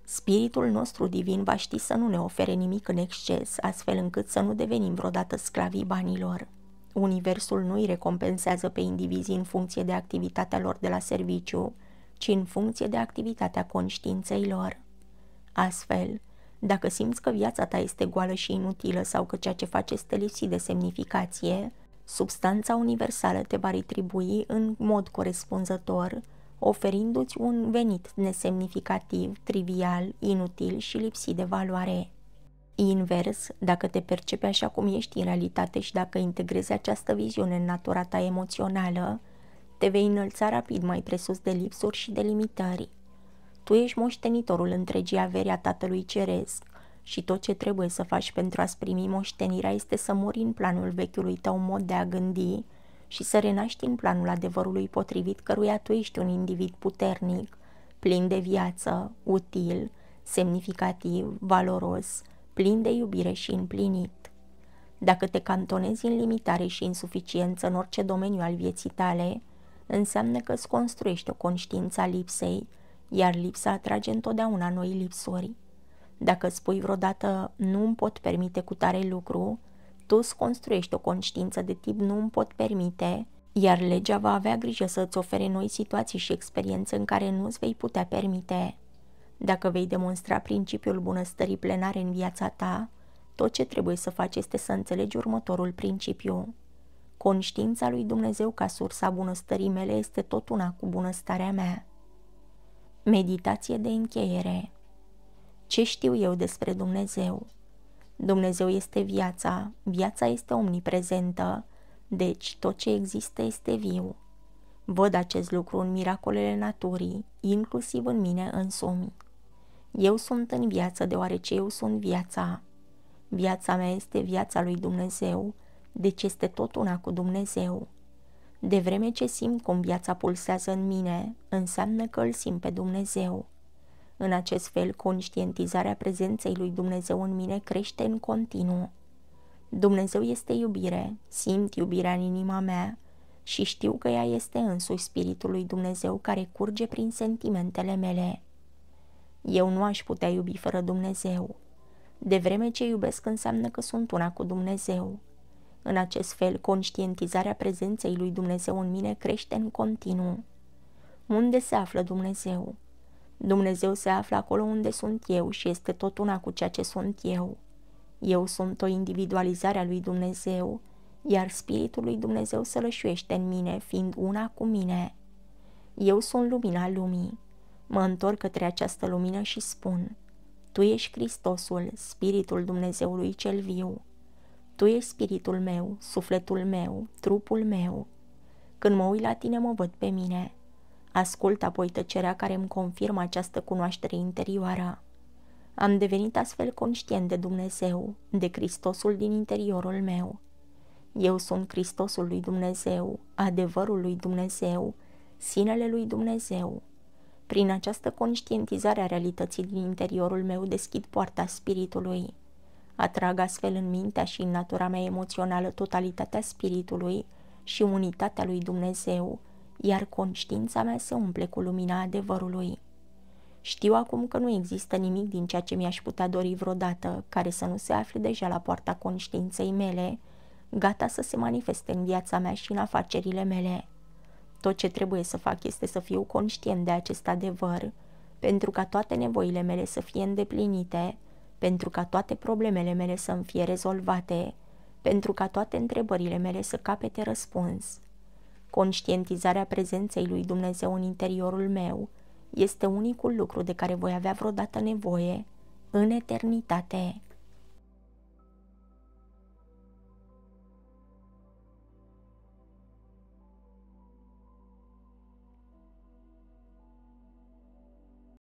S1: Spiritul nostru divin va ști să nu ne ofere nimic în exces, astfel încât să nu devenim vreodată sclavii banilor. Universul nu îi recompensează pe indivizi în funcție de activitatea lor de la serviciu, ci în funcție de activitatea conștiinței lor. Astfel, dacă simți că viața ta este goală și inutilă sau că ceea ce faci este lipsit de semnificație, substanța universală te va retribui în mod corespunzător – oferindu-ți un venit nesemnificativ, trivial, inutil și lipsit de valoare. Invers, dacă te percepi așa cum ești în realitate și dacă integrezi această viziune în natura ta emoțională, te vei înălța rapid mai presus de lipsuri și de limitări. Tu ești moștenitorul întregii averi a Tatălui Ceresc și tot ce trebuie să faci pentru a-ți primi moștenirea este să mori în planul vechiului tău mod de a gândi, și să renaști în planul adevărului potrivit căruia tu ești un individ puternic, plin de viață, util, semnificativ, valoros, plin de iubire și împlinit. Dacă te cantonezi în limitare și insuficiență în orice domeniu al vieții tale, înseamnă că îți construiești o conștiință a lipsei, iar lipsa atrage întotdeauna noi lipsuri. Dacă spui vreodată nu îmi pot permite cu tare lucru, tu îți construiești o conștiință de tip nu îmi pot permite, iar legea va avea grijă să îți ofere noi situații și experiențe în care nu îți vei putea permite. Dacă vei demonstra principiul bunăstării plenare în viața ta, tot ce trebuie să faci este să înțelegi următorul principiu. Conștiința lui Dumnezeu ca sursa bunăstării mele este tot una cu bunăstarea mea. Meditație de încheiere. Ce știu eu despre Dumnezeu? Dumnezeu este viața, viața este omniprezentă, deci tot ce există este viu. Văd acest lucru în miracolele naturii, inclusiv în mine însumi. Eu sunt în viață deoarece eu sunt viața. Viața mea este viața lui Dumnezeu, deci este tot una cu Dumnezeu. De vreme ce simt cum viața pulsează în mine, înseamnă că îl simt pe Dumnezeu. În acest fel, conștientizarea prezenței lui Dumnezeu în mine crește în continuu. Dumnezeu este iubire, simt iubirea în inima mea și știu că ea este însuși Spiritul lui Dumnezeu care curge prin sentimentele mele. Eu nu aș putea iubi fără Dumnezeu. De vreme ce iubesc înseamnă că sunt una cu Dumnezeu. În acest fel, conștientizarea prezenței lui Dumnezeu în mine crește în continuu. Unde se află Dumnezeu? Dumnezeu se află acolo unde sunt eu și este tot una cu ceea ce sunt eu. Eu sunt o individualizare a lui Dumnezeu, iar Spiritul lui Dumnezeu sălășuiește în mine, fiind una cu mine. Eu sunt lumina lumii. Mă întorc către această lumină și spun, Tu ești Hristosul, Spiritul Dumnezeului cel viu. Tu ești spiritul meu, sufletul meu, trupul meu. Când mă uit la tine, mă văd pe mine. Ascult apoi tăcerea care îmi confirmă această cunoaștere interioară. Am devenit astfel conștient de Dumnezeu, de Hristosul din interiorul meu. Eu sunt Hristosul lui Dumnezeu, adevărul lui Dumnezeu, sinele lui Dumnezeu. Prin această conștientizare a realității din interiorul meu deschid poarta spiritului. Atrag astfel în mintea și în natura mea emoțională totalitatea spiritului și unitatea lui Dumnezeu, iar conștiința mea se umple cu lumina adevărului. Știu acum că nu există nimic din ceea ce mi-aș putea dori vreodată, care să nu se afle deja la poarta conștiinței mele, gata să se manifeste în viața mea și în afacerile mele. Tot ce trebuie să fac este să fiu conștient de acest adevăr, pentru ca toate nevoile mele să fie îndeplinite, pentru ca toate problemele mele să mi fie rezolvate, pentru ca toate întrebările mele să capete răspuns. Conștientizarea prezenței lui Dumnezeu în interiorul meu este unicul lucru de care voi avea vreodată nevoie în eternitate.